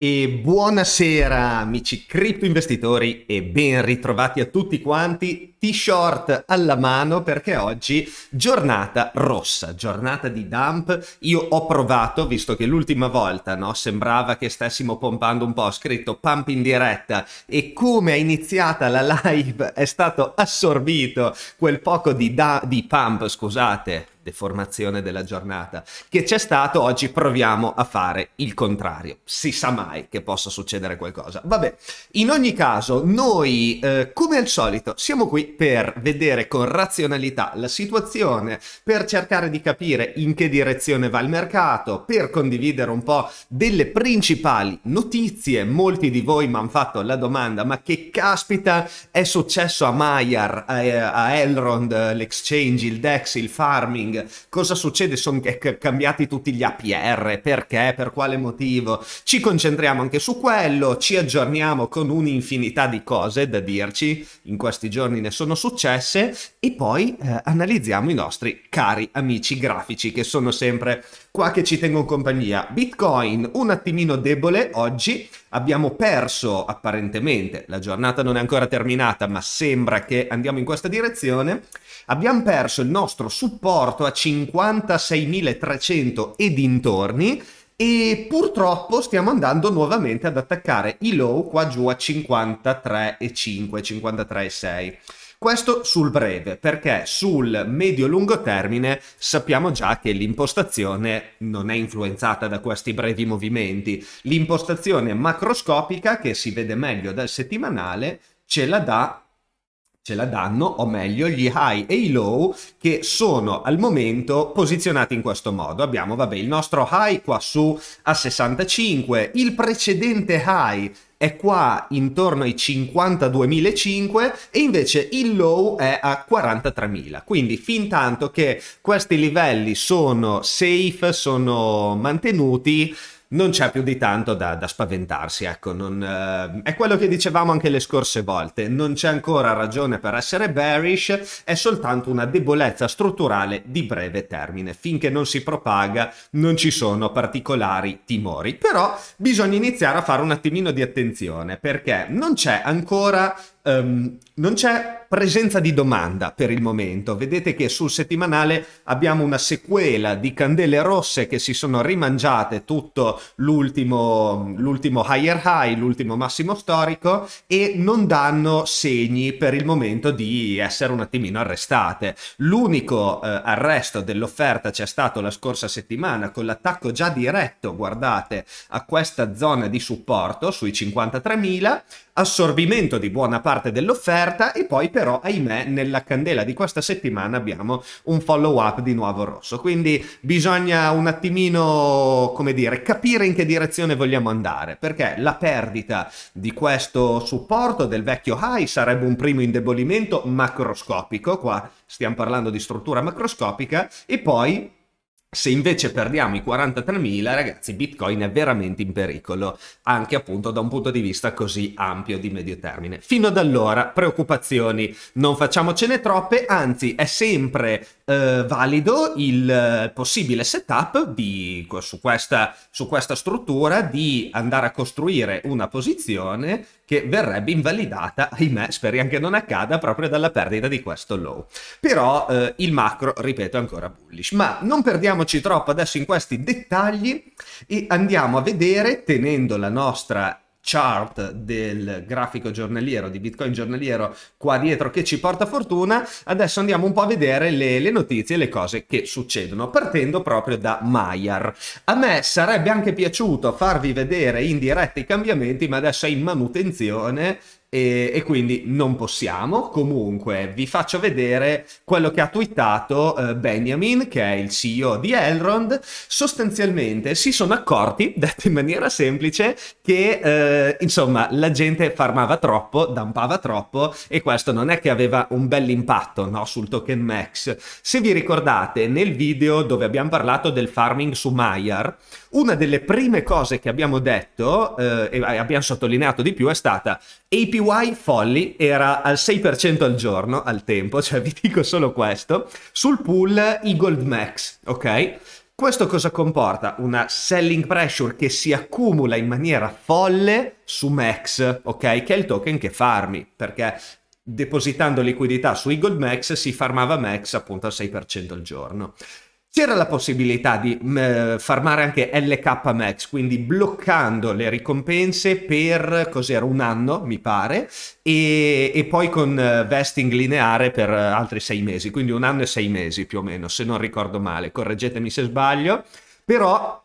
E buonasera amici cripto investitori e ben ritrovati a tutti quanti t-shirt alla mano perché oggi giornata rossa, giornata di dump. Io ho provato, visto che l'ultima volta no, sembrava che stessimo pompando un po', ho scritto pump in diretta e come è iniziata la live è stato assorbito quel poco di, di pump, scusate, deformazione della giornata che c'è stato, oggi proviamo a fare il contrario. Si sa mai che possa succedere qualcosa. Vabbè, in ogni caso, noi eh, come al solito siamo qui per vedere con razionalità la situazione, per cercare di capire in che direzione va il mercato, per condividere un po' delle principali notizie. Molti di voi mi hanno fatto la domanda, ma che caspita è successo a Maiar, a, a Elrond, l'exchange, il DEX, il farming? Cosa succede? Sono cambiati tutti gli APR? Perché? Per quale motivo? Ci concentriamo anche su quello, ci aggiorniamo con un'infinità di cose da dirci. In questi giorni ne sono successe e poi eh, analizziamo i nostri cari amici grafici che sono sempre qua che ci tengono compagnia. Bitcoin un attimino debole oggi, abbiamo perso apparentemente, la giornata non è ancora terminata ma sembra che andiamo in questa direzione, abbiamo perso il nostro supporto a 56.300 e dintorni e purtroppo stiamo andando nuovamente ad attaccare i low qua giù a 53,5, 53,6. Questo sul breve, perché sul medio-lungo termine sappiamo già che l'impostazione non è influenzata da questi brevi movimenti. L'impostazione macroscopica, che si vede meglio dal settimanale, ce la dà ce la danno, o meglio gli high e i low che sono al momento posizionati in questo modo. Abbiamo, vabbè, il nostro high qua su a 65, il precedente high è qua intorno ai 52.500 e invece il low è a 43.000. Quindi fin tanto che questi livelli sono safe, sono mantenuti, non c'è più di tanto da, da spaventarsi, ecco, non, eh, è quello che dicevamo anche le scorse volte, non c'è ancora ragione per essere bearish, è soltanto una debolezza strutturale di breve termine, finché non si propaga non ci sono particolari timori, però bisogna iniziare a fare un attimino di attenzione perché non c'è ancora Um, non c'è presenza di domanda per il momento. Vedete che sul settimanale abbiamo una sequela di candele rosse che si sono rimangiate tutto l'ultimo, l'ultimo higher high, l'ultimo massimo storico e non danno segni per il momento di essere un attimino arrestate. L'unico eh, arresto dell'offerta c'è stato la scorsa settimana con l'attacco già diretto, guardate, a questa zona di supporto sui 53.000 assorbimento di buona parte dell'offerta e poi però ahimè nella candela di questa settimana abbiamo un follow up di nuovo rosso quindi bisogna un attimino come dire capire in che direzione vogliamo andare perché la perdita di questo supporto del vecchio high sarebbe un primo indebolimento macroscopico qua stiamo parlando di struttura macroscopica e poi se invece perdiamo i 43.000, ragazzi, Bitcoin è veramente in pericolo, anche appunto da un punto di vista così ampio di medio termine. Fino ad allora, preoccupazioni, non facciamocene troppe, anzi è sempre eh, valido il eh, possibile setup di, su, questa, su questa struttura di andare a costruire una posizione che verrebbe invalidata, ahimè, speriamo che non accada, proprio dalla perdita di questo low. Però eh, il macro, ripeto, è ancora bullish. Ma non perdiamoci troppo adesso in questi dettagli e andiamo a vedere, tenendo la nostra chart del grafico giornaliero, di Bitcoin giornaliero qua dietro che ci porta fortuna, adesso andiamo un po' a vedere le, le notizie e le cose che succedono, partendo proprio da Maiar. A me sarebbe anche piaciuto farvi vedere in diretta i cambiamenti, ma adesso è in manutenzione e, e, quindi non possiamo. Comunque vi faccio vedere quello che ha twittato eh, Benjamin, che è il CEO di Elrond. Sostanzialmente si sono accorti, detto in maniera semplice, che eh, insomma la gente farmava troppo, dumpava troppo e questo non è che aveva un bell'impatto no, sul token max. Se vi ricordate nel video dove abbiamo parlato del farming su Maiar, una delle prime cose che abbiamo detto eh, e abbiamo sottolineato di più è stata APY folli era al 6% al giorno al tempo, cioè vi dico solo questo, sul pool Eagle Max, ok? Questo cosa comporta? Una selling pressure che si accumula in maniera folle su Max, ok? Che è il token che farmi, perché depositando liquidità su Eagle Max si farmava Max appunto al 6% al giorno. C'era la possibilità di mh, eh, farmare anche LK Max, quindi bloccando le ricompense per cos'era un anno, mi pare, e, e poi con eh, vesting lineare per eh, altri sei mesi, quindi un anno e sei mesi più o meno, se non ricordo male, correggetemi se sbaglio, però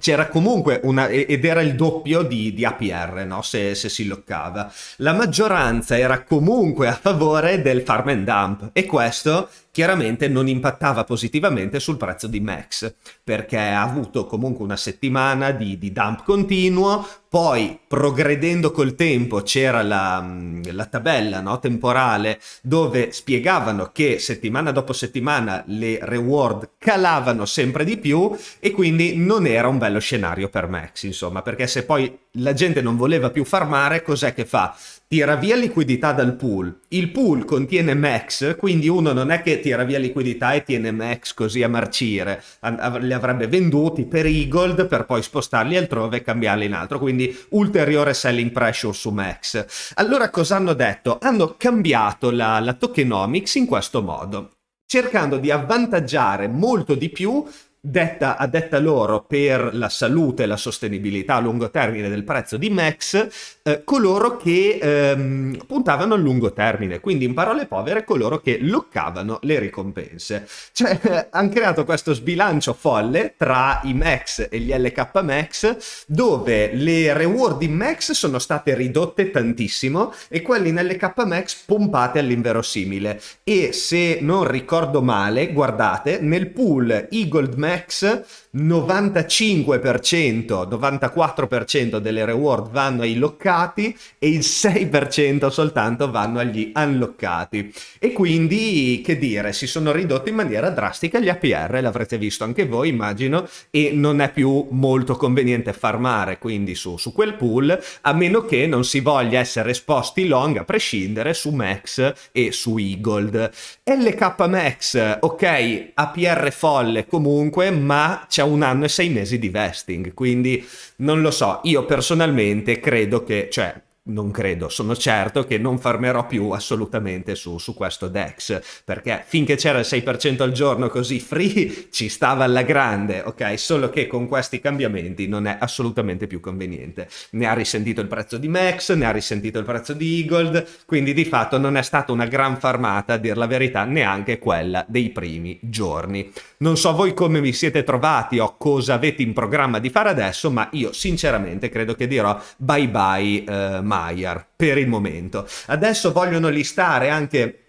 c'era comunque una, ed era il doppio di, di APR, no? se, se, si loccava. La maggioranza era comunque a favore del farm and dump e questo chiaramente non impattava positivamente sul prezzo di Max, perché ha avuto comunque una settimana di, di dump continuo, poi progredendo col tempo c'era la, mm, la tabella no, temporale dove spiegavano che settimana dopo settimana le reward calavano sempre di più e quindi non era un bello scenario per Max, insomma, perché se poi la gente non voleva più farmare, cos'è che fa? tira via liquidità dal pool. Il pool contiene max, quindi uno non è che tira via liquidità e tiene max così a marcire, a- li avrebbe venduti per i gold per poi spostarli altrove e cambiarli in altro, quindi ulteriore selling pressure su max. Allora cosa hanno detto? Hanno cambiato la, la tokenomics in questo modo, cercando di avvantaggiare molto di più detta, a detta loro per la salute e la sostenibilità a lungo termine del prezzo di Max, eh, coloro che ehm, puntavano a lungo termine, quindi in parole povere coloro che loccavano le ricompense. Cioè hanno creato questo sbilancio folle tra i max e gli LK max dove le reward in max sono state ridotte tantissimo e quelle in LK max pompate all'inverosimile e se non ricordo male, guardate, nel pool i gold max 95%, 94% delle reward vanno ai loccati unloccati e il 6% soltanto vanno agli unloccati. E quindi, che dire, si sono ridotti in maniera drastica gli APR, l'avrete visto anche voi immagino, e non è più molto conveniente farmare quindi su, su quel pool, a meno che non si voglia essere esposti long a prescindere su Max e su Eagle. LK Max, ok, APR folle comunque, ma c'è un anno e sei mesi di vesting, quindi non lo so, io personalmente credo che cioè non credo, sono certo che non farmerò più assolutamente su, su, questo DEX, perché finché c'era il 6% al giorno così free ci stava alla grande, ok? Solo che con questi cambiamenti non è assolutamente più conveniente. Ne ha risentito il prezzo di Max, ne ha risentito il prezzo di Eagle, quindi di fatto non è stata una gran farmata, a dir la verità, neanche quella dei primi giorni. Non so voi come vi siete trovati o cosa avete in programma di fare adesso, ma io sinceramente credo che dirò bye bye, eh, Maguire per il momento. Adesso vogliono listare anche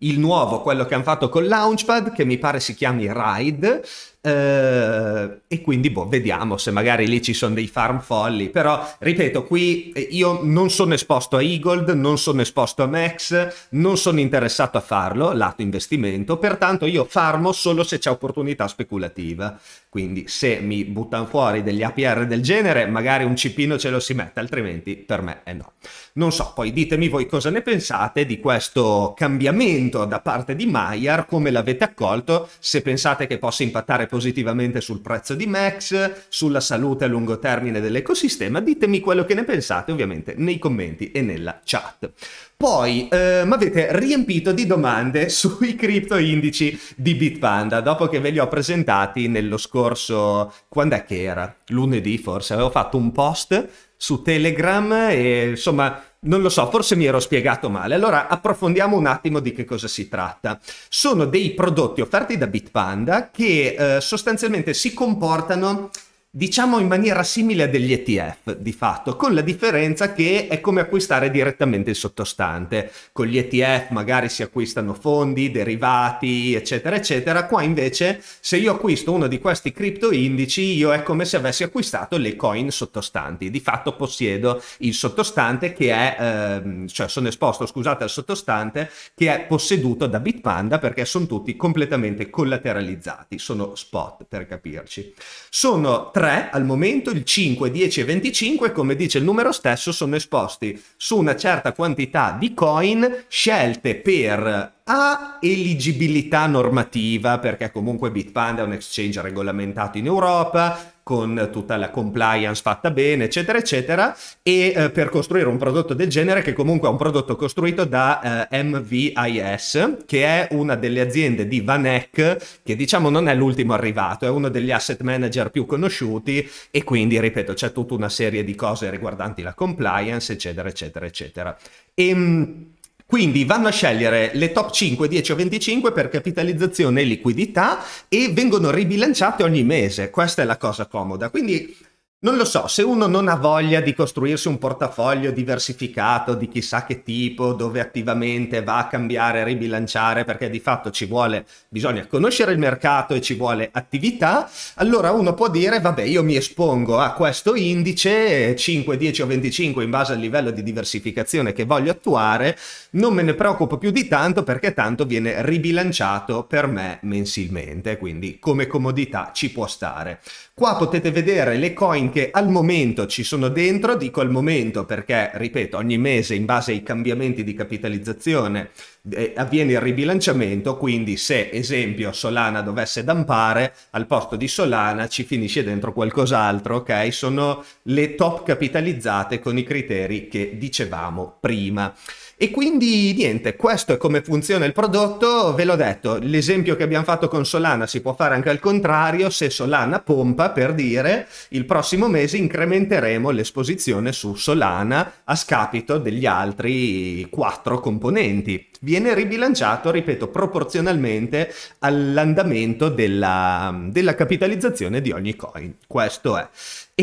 il nuovo, quello che hanno fatto con Launchpad, che mi pare si chiami Ride, eh, e quindi boh, vediamo se magari lì ci sono dei farm folli. Però, ripeto, qui eh, io non sono esposto a Eagold, non sono esposto a Max, non sono interessato a farlo, lato investimento, pertanto io farmo solo se c'è opportunità speculativa. Quindi se mi buttano fuori degli APR del genere, magari un cipino ce lo si mette, altrimenti per me è eh, no. Non so, poi ditemi voi cosa ne pensate di questo cambiamento da parte di Maier, come l'avete accolto, se pensate che possa impattare positivamente sul prezzo di Max, sulla salute a lungo termine dell'ecosistema. Ditemi quello che ne pensate ovviamente nei commenti e nella chat. Poi eh, mi avete riempito di domande sui cripto indici di Bitpanda dopo che ve li ho presentati nello scorso, quando è che era? Lunedì forse, avevo fatto un post su Telegram e insomma non lo so, forse mi ero spiegato male. Allora approfondiamo un attimo di che cosa si tratta. Sono dei prodotti offerti da Bitpanda che eh, sostanzialmente si comportano diciamo in maniera simile a degli ETF di fatto, con la differenza che è come acquistare direttamente il sottostante. Con gli ETF magari si acquistano fondi, derivati, eccetera, eccetera. Qua invece, se io acquisto uno di questi cripto indici, io è come se avessi acquistato le coin sottostanti. Di fatto possiedo il sottostante che è, ehm, cioè sono esposto, scusate, al sottostante che è posseduto da Bitpanda perché sono tutti completamente collateralizzati, sono spot per capirci. Sono tre 3 al momento, il 5, 10 e 25, come dice il numero stesso, sono esposti su una certa quantità di coin scelte per A eligibilità normativa, perché comunque Bitpanda è un exchange regolamentato in Europa, con tutta la compliance fatta bene, eccetera, eccetera, e eh, per costruire un prodotto del genere che comunque è un prodotto costruito da eh, MVIS, che è una delle aziende di Vanek, che diciamo non è l'ultimo arrivato, è uno degli asset manager più conosciuti e quindi, ripeto, c'è tutta una serie di cose riguardanti la compliance, eccetera, eccetera, eccetera. E, ehm, quindi vanno a scegliere le top 5, 10 o 25 per capitalizzazione e liquidità e vengono ribilanciate ogni mese. Questa è la cosa comoda. Quindi non lo so, se uno non ha voglia di costruirsi un portafoglio diversificato di chissà che tipo, dove attivamente va a cambiare, a ribilanciare, perché di fatto ci vuole, bisogna conoscere il mercato e ci vuole attività, allora uno può dire, vabbè, io mi espongo a questo indice, 5, 10 o 25 in base al livello di diversificazione che voglio attuare, non me ne preoccupo più di tanto perché tanto viene ribilanciato per me mensilmente, quindi come comodità ci può stare. Qua potete vedere le coin che al momento ci sono dentro, dico al momento perché, ripeto, ogni mese in base ai cambiamenti di capitalizzazione eh, avviene il ribilanciamento, quindi se esempio Solana dovesse dampare, al posto di Solana ci finisce dentro qualcos'altro, ok? Sono le top capitalizzate con i criteri che dicevamo prima. E quindi niente, questo è come funziona il prodotto, ve l'ho detto, l'esempio che abbiamo fatto con Solana si può fare anche al contrario, se Solana pompa per dire il prossimo mese incrementeremo l'esposizione su Solana a scapito degli altri quattro componenti. Viene ribilanciato, ripeto, proporzionalmente all'andamento della, della capitalizzazione di ogni coin. Questo è.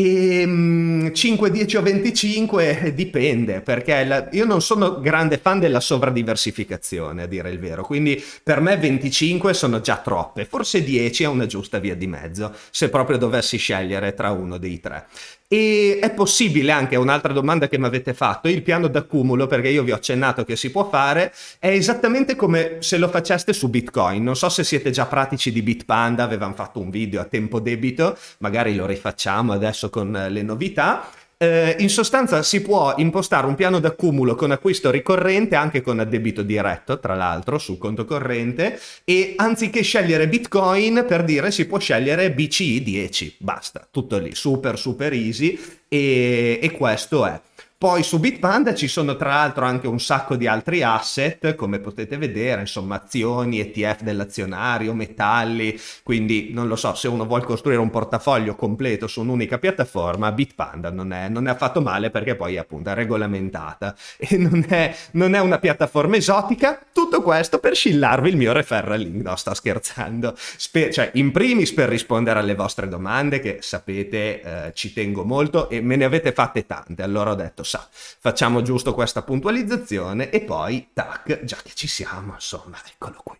E 5, 10 o 25 eh, dipende, perché la, io non sono grande fan della sovradiversificazione, a dire il vero, quindi per me 25 sono già troppe, forse 10 è una giusta via di mezzo, se proprio dovessi scegliere tra uno dei tre. E è possibile anche un'altra domanda che mi avete fatto, il piano d'accumulo, perché io vi ho accennato che si può fare, è esattamente come se lo faceste su Bitcoin. Non so se siete già pratici di Bitpanda, avevamo fatto un video a tempo debito, magari lo rifacciamo adesso con eh, le novità. Eh, in sostanza si può impostare un piano d'accumulo con acquisto ricorrente, anche con addebito diretto, tra l'altro, sul conto corrente, e anziché scegliere Bitcoin, per dire, si può scegliere BCI 10, basta, tutto lì, super, super easy, e, e questo è. Poi su Bitpanda ci sono tra l'altro anche un sacco di altri asset, come potete vedere, insomma azioni, ETF dell'azionario, metalli, quindi non lo so, se uno vuole costruire un portafoglio completo su un'unica piattaforma, Bitpanda non è, non è affatto male perché poi appunto è regolamentata e non è, non è una piattaforma esotica, tutto questo per scillarvi il mio referral link, no sto scherzando, Spe cioè in primis per rispondere alle vostre domande che sapete eh, ci tengo molto e me ne avete fatte tante, allora ho detto sa. Facciamo giusto questa puntualizzazione e poi, tac, già che ci siamo, insomma, eccolo qui.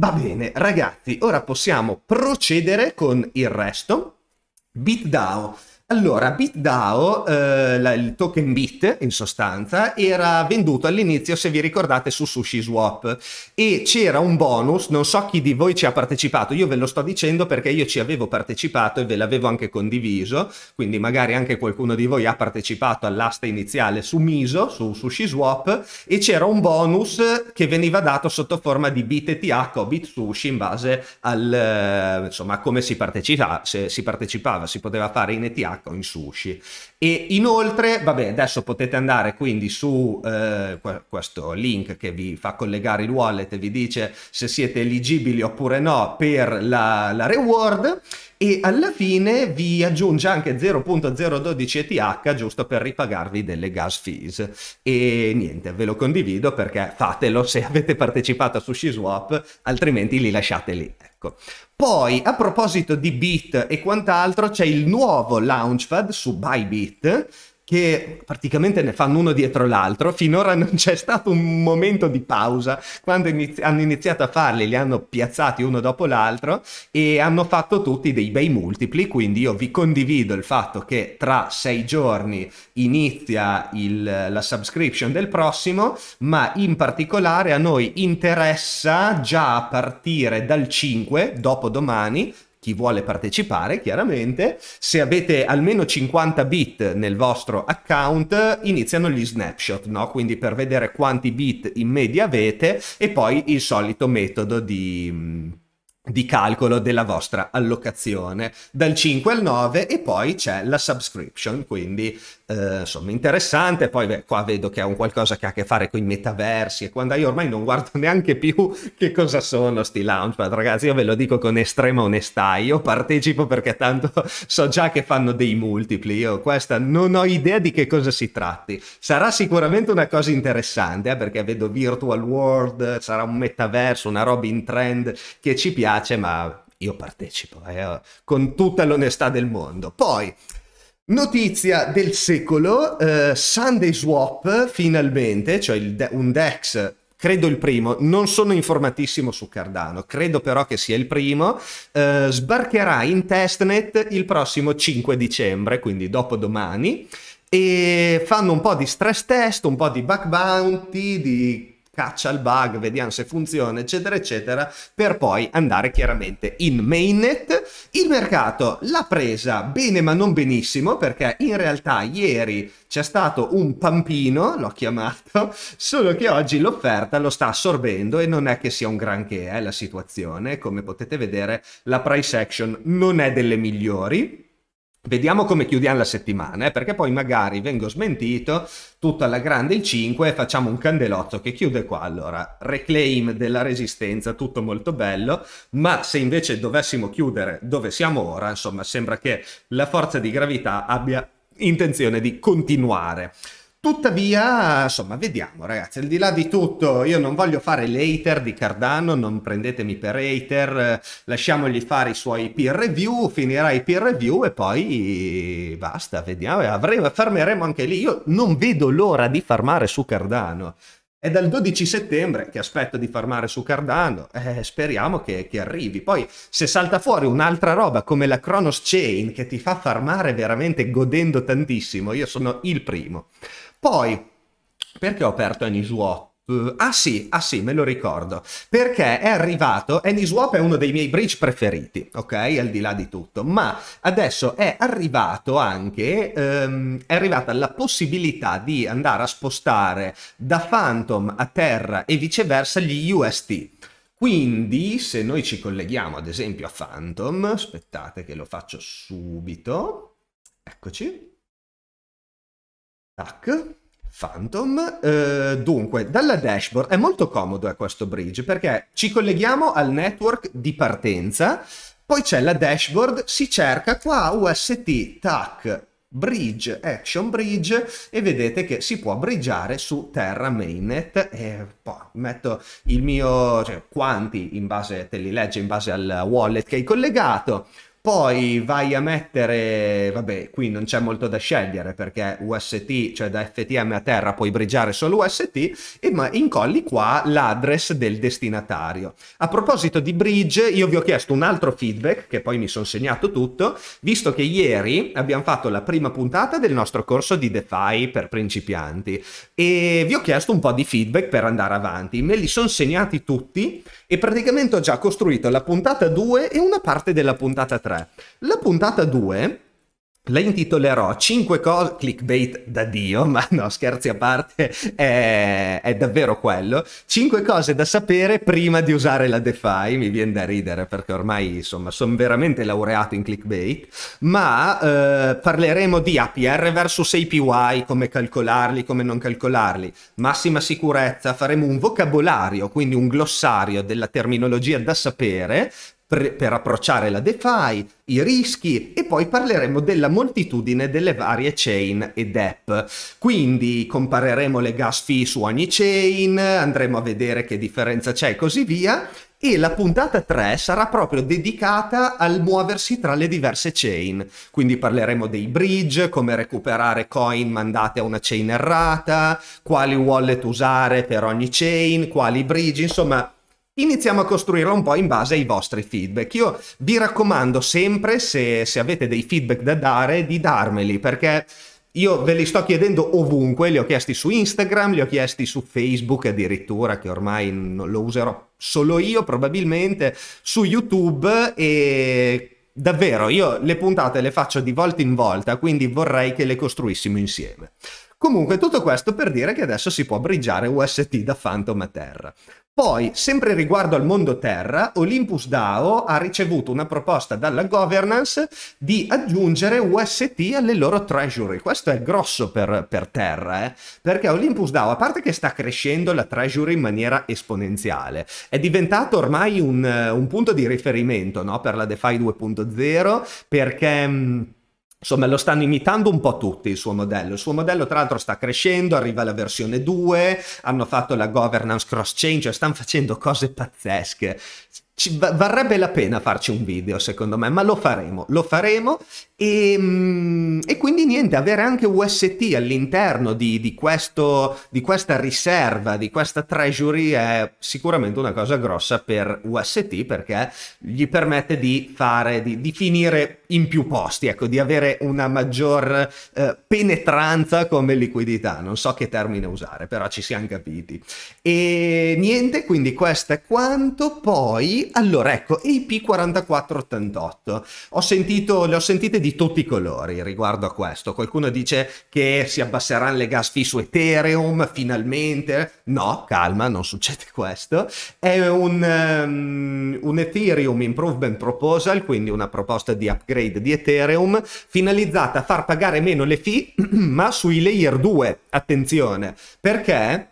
Va bene, ragazzi, ora possiamo procedere con il resto. BitDAO allora, BitDAO, eh, la, il token Bit in sostanza, era venduto all'inizio, se vi ricordate, su SushiSwap e c'era un bonus, non so chi di voi ci ha partecipato, io ve lo sto dicendo perché io ci avevo partecipato e ve l'avevo anche condiviso, quindi magari anche qualcuno di voi ha partecipato all'asta iniziale su Miso, su SushiSwap e c'era un bonus che veniva dato sotto forma di BitETH o BitSushi in base al, eh, insomma, a come si, partecipa, si partecipava, si poteva fare in ETH o in sushi. E inoltre, vabbè, adesso potete andare quindi su eh, questo link che vi fa collegare il wallet e vi dice se siete eligibili oppure no per la, la reward e alla fine vi aggiunge anche 0.012 ETH giusto per ripagarvi delle gas fees e niente ve lo condivido perché fatelo se avete partecipato a SushiSwap altrimenti li lasciate lì ecco poi, a proposito di Bit e quant'altro, c'è il nuovo Launchpad su Bybit che praticamente ne fanno uno dietro l'altro, finora non c'è stato un momento di pausa, quando inizi- hanno iniziato a farli li hanno piazzati uno dopo l'altro e hanno fatto tutti dei bei multipli, quindi io vi condivido il fatto che tra sei giorni inizia il, la subscription del prossimo, ma in particolare a noi interessa già a partire dal 5, dopo domani, chi vuole partecipare chiaramente. Se avete almeno 50 bit nel vostro account iniziano gli snapshot, no? quindi per vedere quanti bit in media avete e poi il solito metodo di mm, di calcolo della vostra allocazione dal 5 al 9 e poi c'è la subscription quindi eh, insomma interessante poi beh, qua vedo che ha un qualcosa che ha a che fare con i metaversi e quando io ormai non guardo neanche più che cosa sono sti launchpad ragazzi io ve lo dico con estrema onestà io partecipo perché tanto so già che fanno dei multipli io questa non ho idea di che cosa si tratti sarà sicuramente una cosa interessante eh, perché vedo virtual world sarà un metaverso una roba in trend che ci piace ma io partecipo eh, con tutta l'onestà del mondo poi Notizia del secolo, eh, Sunday Swap finalmente, cioè de- un DEX, credo il primo, non sono informatissimo su Cardano, credo però che sia il primo, eh, sbarcherà in testnet il prossimo 5 dicembre, quindi dopodomani, e fanno un po' di stress test, un po' di back bounty, di caccia il bug, vediamo se funziona, eccetera, eccetera, per poi andare chiaramente in mainnet. Il mercato l'ha presa bene ma non benissimo, perché in realtà ieri c'è stato un pampino, l'ho chiamato, solo che oggi l'offerta lo sta assorbendo e non è che sia un granché eh, la situazione, come potete vedere la price action non è delle migliori, Vediamo come chiudiamo la settimana, eh, perché poi magari vengo smentito, tutta la grande il 5 e facciamo un candelotto che chiude qua. Allora, reclaim della resistenza, tutto molto bello, ma se invece dovessimo chiudere dove siamo ora, insomma, sembra che la forza di gravità abbia intenzione di continuare. Tuttavia, insomma, vediamo ragazzi, al di là di tutto, io non voglio fare l'hater di Cardano, non prendetemi per hater, lasciamogli fare i suoi peer review, finirà i peer review e poi basta, vediamo, Avremo, fermeremo anche lì. Io non vedo l'ora di farmare su Cardano, è dal 12 settembre che aspetto di farmare su Cardano, eh, speriamo che, che, arrivi. Poi se salta fuori un'altra roba come la Kronos Chain che ti fa farmare veramente godendo tantissimo, io sono il primo. Poi, perché ho aperto AnySwap? Eh, ah sì, ah sì, me lo ricordo, perché è arrivato, AnySwap è uno dei miei bridge preferiti, ok, al di là di tutto, ma adesso è arrivato anche, um, è arrivata la possibilità di andare a spostare da Phantom a Terra e viceversa gli UST. Quindi se noi ci colleghiamo ad esempio a Phantom, aspettate che lo faccio subito, eccoci, Tac. Phantom, eh, dunque dalla dashboard è molto comodo eh, questo bridge perché ci colleghiamo al network di partenza, poi c'è la dashboard, si cerca qua UST, tac, bridge, action bridge e vedete che si può bridgeare su Terra mainnet e poi metto il mio, cioè quanti in base, te li legge in base al wallet che hai collegato, poi vai a mettere, vabbè, qui non c'è molto da scegliere perché UST, cioè da FTM a terra puoi briggiare solo UST, e ma incolli qua l'address del destinatario. A proposito di bridge, io vi ho chiesto un altro feedback, che poi mi sono segnato tutto, visto che ieri abbiamo fatto la prima puntata del nostro corso di DeFi per principianti e vi ho chiesto un po' di feedback per andare avanti. Me li sono segnati tutti e praticamente ho già costruito la puntata 2 e una parte della puntata 3. La puntata 2 la intitolerò 5 cose clickbait da dio, ma no, scherzi a parte, è, è, davvero quello. 5 cose da sapere prima di usare la DeFi, mi viene da ridere perché ormai insomma sono veramente laureato in clickbait, ma eh, parleremo di APR versus APY, come calcolarli, come non calcolarli, massima sicurezza, faremo un vocabolario, quindi un glossario della terminologia da sapere per, per approcciare la DeFi, i rischi e poi parleremo della moltitudine delle varie chain ed app. Quindi compareremo le gas fee su ogni chain, andremo a vedere che differenza c'è e così via e la puntata 3 sarà proprio dedicata al muoversi tra le diverse chain. Quindi parleremo dei bridge, come recuperare coin mandate a una chain errata, quali wallet usare per ogni chain, quali bridge, insomma iniziamo a costruirla un po' in base ai vostri feedback. Io vi raccomando sempre, se, se avete dei feedback da dare, di darmeli, perché io ve li sto chiedendo ovunque, li ho chiesti su Instagram, li ho chiesti su Facebook addirittura, che ormai lo userò solo io probabilmente, su YouTube e davvero io le puntate le faccio di volta in volta, quindi vorrei che le costruissimo insieme. Comunque tutto questo per dire che adesso si può brigiare UST da Phantom a Terra. Poi, sempre riguardo al mondo Terra, Olympus DAO ha ricevuto una proposta dalla governance di aggiungere UST alle loro treasury. Questo è grosso per, per Terra, eh? perché Olympus DAO, a parte che sta crescendo la treasury in maniera esponenziale, è diventato ormai un, un punto di riferimento no? per la DeFi 2.0, perché... Insomma, lo stanno imitando un po' tutti il suo modello. Il suo modello, tra l'altro, sta crescendo, arriva la versione 2, hanno fatto la governance cross-chain, cioè stanno facendo cose pazzesche. Ci, varrebbe la pena farci un video, secondo me, ma lo faremo, lo faremo e, ehm, e, quindi niente, avere anche UST all'interno di, di, di, questa riserva, di questa treasury è sicuramente una cosa grossa per UST perché gli permette di, fare, di finire in più posti, ecco, di avere una maggior eh, penetranza come liquidità. Non so che termine usare, però ci siamo capiti. E niente, quindi questo è quanto. Poi, allora ecco, IP4488. Ho sentito, le ho sentite di di tutti i colori riguardo a questo. Qualcuno dice che si abbasseranno le gas fee su Ethereum finalmente. No, calma, non succede questo. È un, um, un Ethereum Improvement Proposal, quindi una proposta di upgrade di Ethereum finalizzata a far pagare meno le fee, ma sui layer 2. Attenzione, perché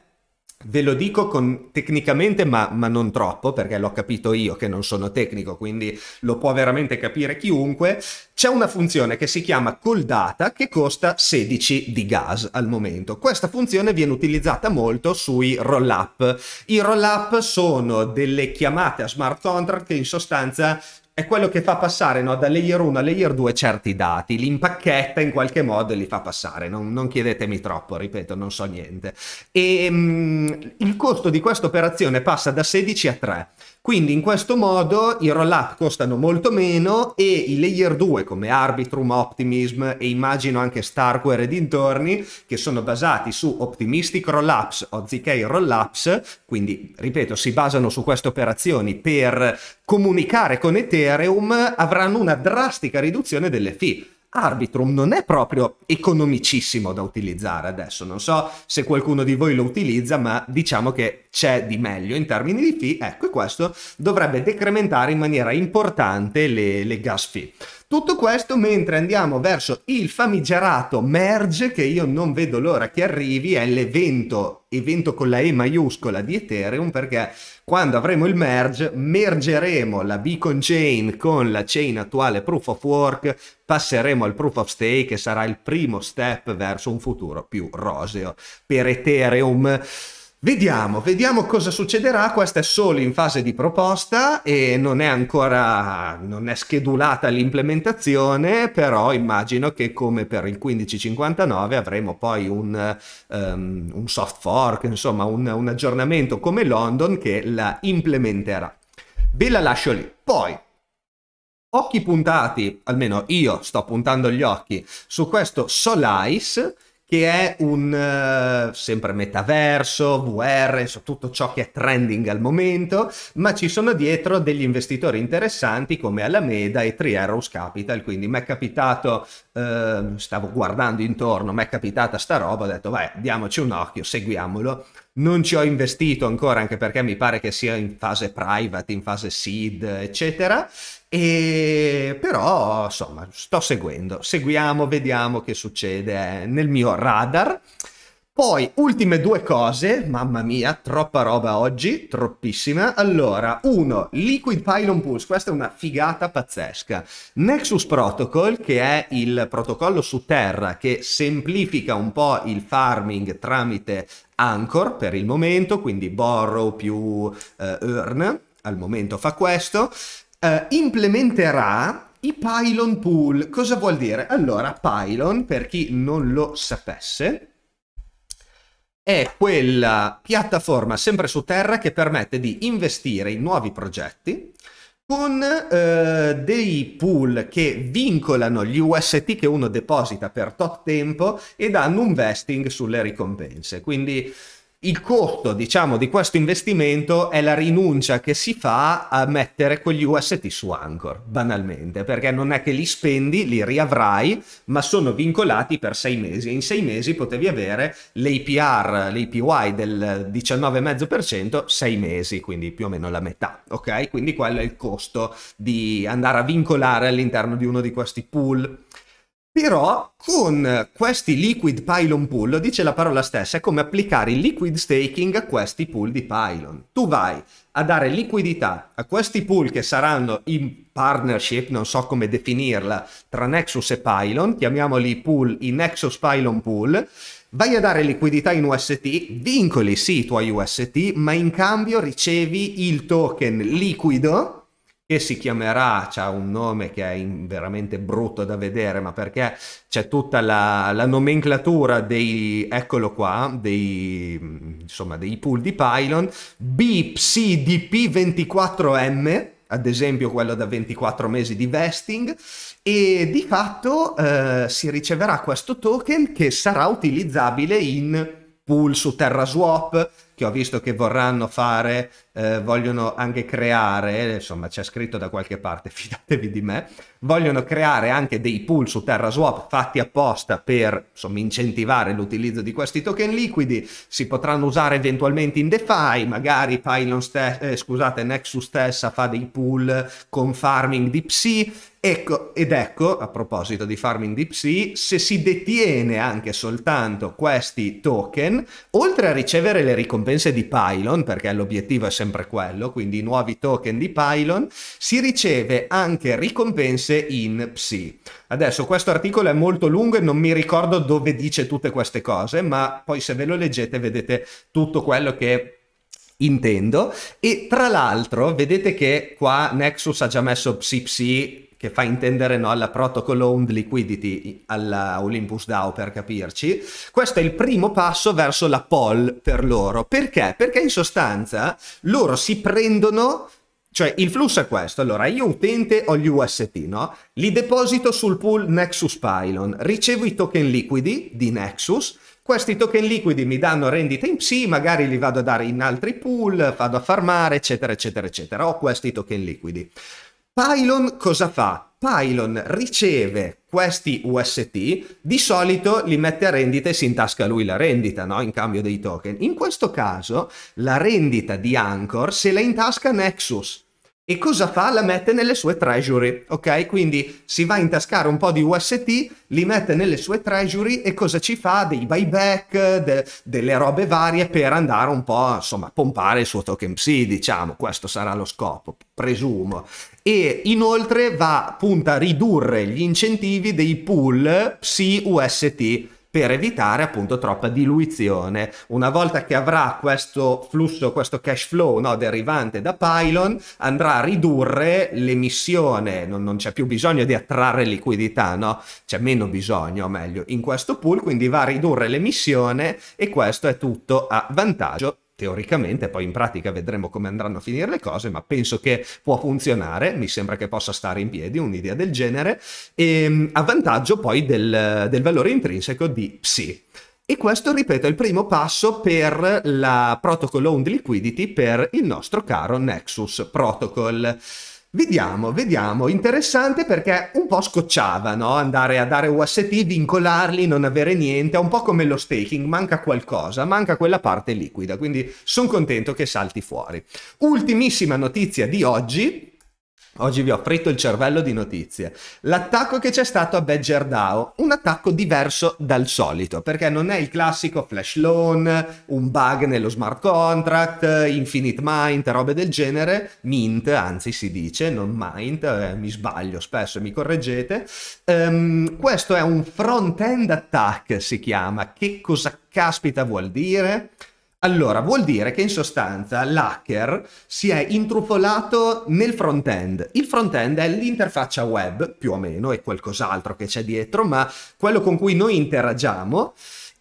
Ve lo dico con, tecnicamente, ma, ma, non troppo, perché l'ho capito io che non sono tecnico, quindi lo può veramente capire chiunque. C'è una funzione che si chiama call data che costa 16 di gas al momento. Questa funzione viene utilizzata molto sui roll up. I roll up sono delle chiamate a smart contract che in sostanza è quello che fa passare no, da layer 1 a layer 2 certi dati, li impacchetta in qualche modo e li fa passare, non, non chiedetemi troppo, ripeto, non so niente. E, ehm, mh, il costo di questa operazione passa da 16 a 3. Quindi in questo modo i roll up costano molto meno e i layer 2 come Arbitrum, Optimism e immagino anche Starkware e dintorni che sono basati su Optimistic roll ups o ZK roll ups, quindi ripeto si basano su queste operazioni per comunicare con Ethereum avranno una drastica riduzione delle fee. Arbitrum non è proprio economicissimo da utilizzare adesso, non so se qualcuno di voi lo utilizza, ma diciamo che c'è di meglio in termini di fee, ecco, e questo dovrebbe decrementare in maniera importante le, le gas fee. Tutto questo mentre andiamo verso il famigerato merge che io non vedo l'ora che arrivi, è l'evento, evento con la E maiuscola di Ethereum perché quando avremo il merge mergeremo la beacon chain con la chain attuale proof of work, passeremo al proof of stake che sarà il primo step verso un futuro più roseo per Ethereum. Vediamo, vediamo cosa succederà. Questa è solo in fase di proposta e non è ancora non è schedulata l'implementazione, però immagino che come per il 1559 avremo poi un, um, un soft fork, insomma un, un aggiornamento come London che la implementerà. Ve la lascio lì. Poi, occhi puntati, almeno io sto puntando gli occhi su questo Solice che è un uh, sempre metaverso, VR, so, tutto ciò che è trending al momento, ma ci sono dietro degli investitori interessanti come Alameda e Three Capital, quindi mi è capitato, uh, stavo guardando intorno, mi è capitata sta roba, ho detto vai, diamoci un occhio, seguiamolo. Non ci ho investito ancora anche perché mi pare che sia in fase private, in fase seed, eccetera. E però, insomma, sto seguendo, seguiamo, vediamo che succede eh, nel mio radar. Poi, ultime due cose, mamma mia, troppa roba oggi, troppissima. Allora, uno, Liquid Pylon Pulse, questa è una figata pazzesca. Nexus Protocol, che è il protocollo su terra che semplifica un po' il farming tramite Anchor per il momento, quindi borrow più eh, earn, al momento fa questo, eh, implementerà i pylon pool. Cosa vuol dire? Allora, pylon, per chi non lo sapesse, è quella piattaforma sempre su terra che permette di investire in nuovi progetti con eh, dei pool che vincolano gli UST che uno deposita per tot tempo e danno un vesting sulle ricompense. Quindi il costo, diciamo, di questo investimento è la rinuncia che si fa a mettere quegli UST su Anchor, banalmente, perché non è che li spendi, li riavrai, ma sono vincolati per sei mesi. In sei mesi potevi avere l'APR, l'APY del 19,5%, sei mesi, quindi più o meno la metà, ok? Quindi quello è il costo di andare a vincolare all'interno di uno di questi pool. Però con questi liquid pylon pool, lo dice la parola stessa, è come applicare il liquid staking a questi pool di pylon. Tu vai a dare liquidità a questi pool che saranno in partnership, non so come definirla, tra Nexus e Pylon, chiamiamoli pool i Nexus Pylon Pool, vai a dare liquidità in UST, vincoli sì i tuoi UST, ma in cambio ricevi il token liquido che si chiamerà, ha un nome che è veramente brutto da vedere, ma perché c'è tutta la, la, nomenclatura dei, eccolo qua, dei, insomma, dei pool di Pylon, BPCDP24M, ad esempio quello da 24 mesi di vesting e di fatto eh, si riceverà questo token che sarà utilizzabile in pool su TerraSwap che ho visto che vorranno fare eh, vogliono anche creare, insomma c'è scritto da qualche parte, fidatevi di me, vogliono creare anche dei pool su TerraSwap fatti apposta per insomma, incentivare l'utilizzo di questi token liquidi, si potranno usare eventualmente in DeFi, magari Pylon stes- eh, scusate, Nexus stessa fa dei pool con farming di Psi Ecco, ed ecco, a proposito di farming di Psi, se si detiene anche soltanto questi token, oltre a ricevere le ricompense di Pylon, perché l'obiettivo è sempre sempre quello, quindi nuovi token di Pylon, si riceve anche ricompense in Psi. Adesso questo articolo è molto lungo e non mi ricordo dove dice tutte queste cose, ma poi se ve lo leggete vedete tutto quello che intendo e tra l'altro vedete che qua Nexus ha già messo psi psi che fa intendere no, alla Protocol Owned Liquidity, alla Olympus DAO per capirci, questo è il primo passo verso la poll per loro. Perché? Perché in sostanza loro si prendono cioè il flusso è questo, allora io utente ho gli UST, no? Li deposito sul pool Nexus Pylon, ricevo i token liquidi di Nexus, questi token liquidi mi danno rendita in psi, magari li vado a dare in altri pool, vado a farmare, eccetera, eccetera, eccetera. Ho questi token liquidi. Pylon cosa fa? Pylon riceve questi UST, di solito li mette a rendita e si intasca lui la rendita, no? In cambio dei token. In questo caso la rendita di Anchor se la intasca Nexus. E cosa fa? La mette nelle sue treasury, ok? Quindi si va a intascare un po' di UST, li mette nelle sue treasury e cosa ci fa? Dei buyback, de delle robe varie per andare un po', insomma, a pompare il suo token psi, diciamo, questo sarà lo scopo, presumo e inoltre va appunto a ridurre gli incentivi dei pool CUST per evitare appunto troppa diluizione. Una volta che avrà questo flusso, questo cash flow no, derivante da Pylon, andrà a ridurre l'emissione, non, non c'è più bisogno di attrarre liquidità, no? c'è meno bisogno, o meglio, in questo pool, quindi va a ridurre l'emissione e questo è tutto a vantaggio teoricamente, poi in pratica vedremo come andranno a finire le cose, ma penso che può funzionare, mi sembra che possa stare in piedi un'idea del genere, e, ehm, a vantaggio poi del, del valore intrinseco di psi. E questo, ripeto, è il primo passo per la protocol owned liquidity per il nostro caro Nexus Protocol. Vediamo, vediamo, interessante perché un po' scocciava, no? Andare a dare UST, vincolarli, non avere niente, è un po' come lo staking, manca qualcosa, manca quella parte liquida, quindi sono contento che salti fuori. Ultimissima notizia di oggi, Oggi vi ho fritto il cervello di notizie. L'attacco che c'è stato a Badger DAO, un attacco diverso dal solito, perché non è il classico flash loan, un bug nello smart contract, infinite mint, robe del genere, mint, anzi si dice, non mint, eh, mi sbaglio spesso, e mi correggete. Um, questo è un front-end attack, si chiama. Che cosa caspita vuol dire? Allora, vuol dire che in sostanza l'hacker si è intrufolato nel front-end. Il front-end è l'interfaccia web, più o meno, e qualcos'altro che c'è dietro, ma quello con cui noi interagiamo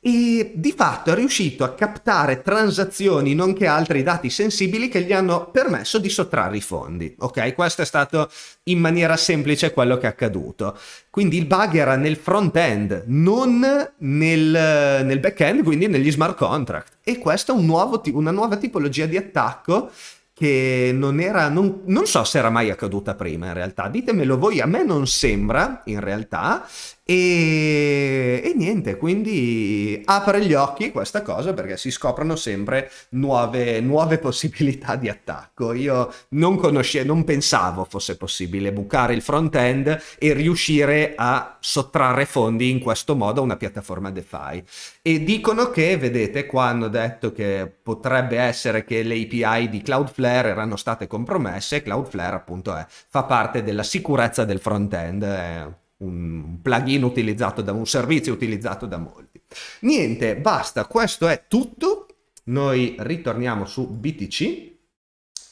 e di fatto è riuscito a captare transazioni nonché altri dati sensibili che gli hanno permesso di sottrarre i fondi. Ok, questo è stato in maniera semplice quello che è accaduto. Quindi il bug era nel front end, non nel, nel back end, quindi negli smart contract. E questa è un nuovo, una nuova tipologia di attacco che non era, non, non, so se era mai accaduta prima in realtà, ditemelo voi, a me non sembra in realtà, e, e, niente, quindi apre gli occhi questa cosa perché si scoprono sempre nuove, nuove possibilità di attacco. Io non, conosce, non pensavo fosse possibile bucare il front-end e riuscire a sottrarre fondi in questo modo a una piattaforma DeFi. E dicono che, vedete, qua hanno detto che potrebbe essere che le API di Cloudflare erano state compromesse. Cloudflare appunto è, fa parte della sicurezza del front-end. È un plugin utilizzato da un servizio utilizzato da molti. Niente, basta, questo è tutto. Noi ritorniamo su BTC,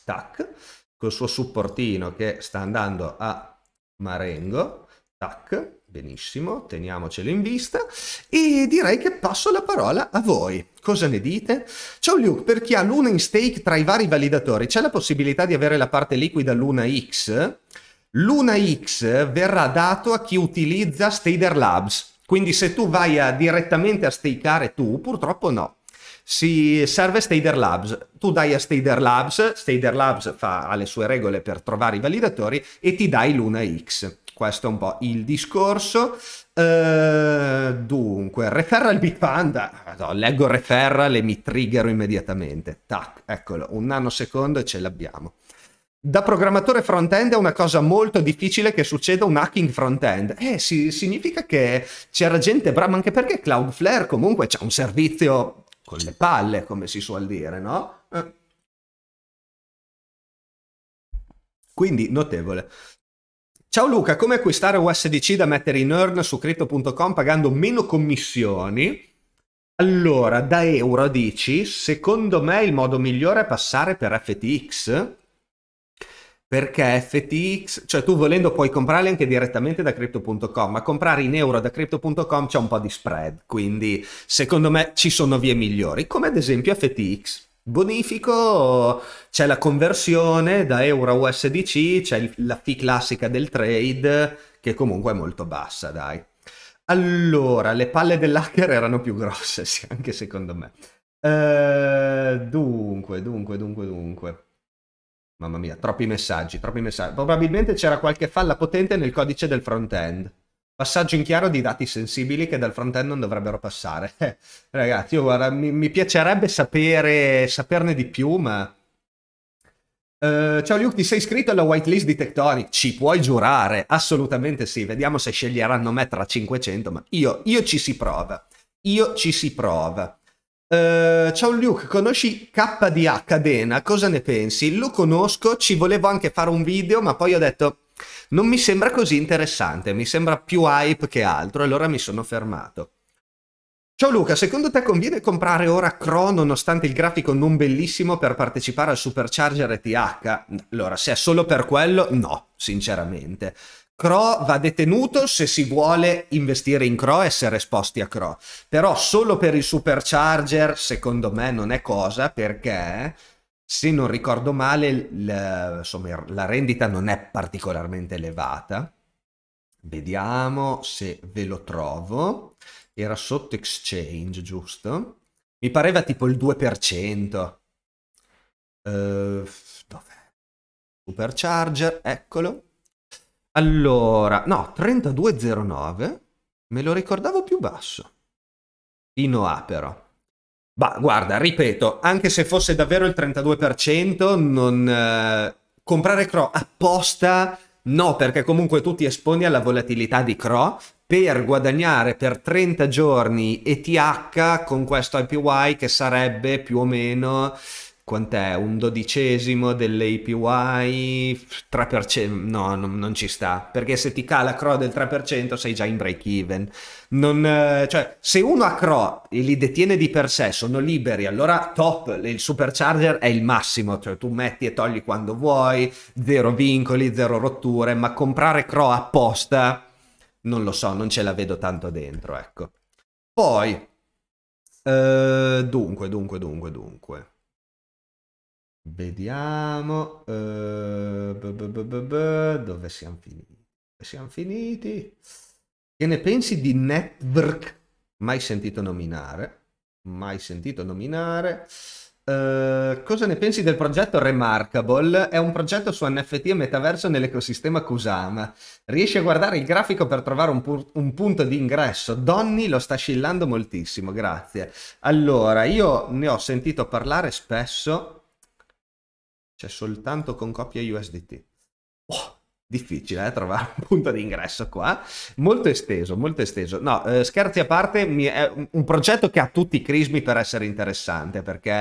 tac, col suo supportino che sta andando a Marengo, tac, benissimo, teniamocelo in vista e direi che passo la parola a voi. Cosa ne dite? Ciao Luke, per chi ha Luna in stake tra i vari validatori, c'è la possibilità di avere la parte liquida Luna X? Luna X verrà dato a chi utilizza Stader Labs, quindi se tu vai a, direttamente a stakeare tu, purtroppo no. Si serve Stader Labs, tu dai a Stader Labs, Stader Labs fa, ha le sue regole per trovare i validatori e ti dai Luna X. Questo è un po' il discorso. Uh, dunque, referral Bitpanda. No, leggo referral e mi triggero immediatamente. Tac, eccolo, un nanosecondo e ce l'abbiamo da programmatore front-end è una cosa molto difficile che succeda un hacking front-end. Eh, si, significa che c'era gente brava, anche perché Cloudflare comunque c'è un servizio con le palle, come si suol dire, no? Quindi notevole. Ciao Luca, come acquistare USDC da mettere in earn su crypto.com pagando meno commissioni? Allora, da euro dici, secondo me il modo migliore è passare per FTX perché FTX, cioè tu volendo puoi comprarli anche direttamente da crypto.com, ma comprare in euro da crypto.com c'è un po' di spread, quindi secondo me ci sono vie migliori, come ad esempio FTX. Bonifico, c'è la conversione da euro a USDC, c'è la fee classica del trade, che comunque è molto bassa, dai. Allora, le palle dell'hacker erano più grosse, sì, anche secondo me. Uh, dunque, dunque, dunque, dunque. Mamma mia, troppi messaggi, troppi messaggi. Probabilmente c'era qualche falla potente nel codice del front-end. Passaggio in chiaro di dati sensibili che dal front-end non dovrebbero passare. ragazzi, io guarda, mi, mi piacerebbe sapere, saperne di più, ma... Uh, ciao Luke, ti sei iscritto alla whitelist di Tectonic? Ci puoi giurare? Assolutamente sì. Vediamo se sceglieranno me tra 500, ma io, io ci si prova. Io ci si prova. Eh, ciao Luke, conosci KDA Cadena? Cosa ne pensi? Lo conosco, ci volevo anche fare un video, ma poi ho detto non mi sembra così interessante, mi sembra più hype che altro, allora mi sono fermato. Ciao Luca, secondo te conviene comprare ora Cro nonostante il grafico non bellissimo per partecipare al Supercharger TH? Allora, se è solo per quello, no, sinceramente. Cro va detenuto se si vuole investire in Cro, essere esposti a Cro. Però solo per il supercharger, secondo me, non è cosa perché, se non ricordo male, la, insomma, la rendita non è particolarmente elevata. Vediamo se ve lo trovo. Era sotto exchange, giusto? Mi pareva tipo il 2%. Uh, eh, dov'è? Supercharger, eccolo. Allora, no, 3209 me lo ricordavo più basso. Fino a però. Ma guarda, ripeto, anche se fosse davvero il 32%, non eh, comprare CRO apposta no, perché comunque tu ti esponi alla volatilità di CRO per guadagnare per 30 giorni ETH con questo IPY che sarebbe più o meno quant'è? Un dodicesimo dell'APY, 3%, no, non, non, ci sta, perché se ti cala CRO del 3% sei già in break even. Non, eh, cioè, se uno ha CRO e li detiene di per sé, sono liberi, allora top, il supercharger è il massimo, cioè tu metti e togli quando vuoi, zero vincoli, zero rotture, ma comprare CRO apposta, non lo so, non ce la vedo tanto dentro, ecco. Poi, eh, dunque, dunque, dunque, dunque. Vediamo eh, dove siamo finiti. Siamo finiti. Che ne pensi di network? Mai sentito nominare. Mai sentito nominare. Uh, cosa ne pensi del progetto Remarkable? È un progetto su NFT e metaverso nell'ecosistema Kusama. Riesci a guardare il grafico per trovare un, pu un punto di ingresso? Donny lo sta scillando moltissimo, grazie. Allora, io ne ho sentito parlare spesso cioè soltanto con coppia USDT. Oh, difficile eh, trovare un punto di ingresso qua. Molto esteso, molto esteso. No, eh, scherzi a parte, mi, è un progetto che ha tutti i crismi per essere interessante, perché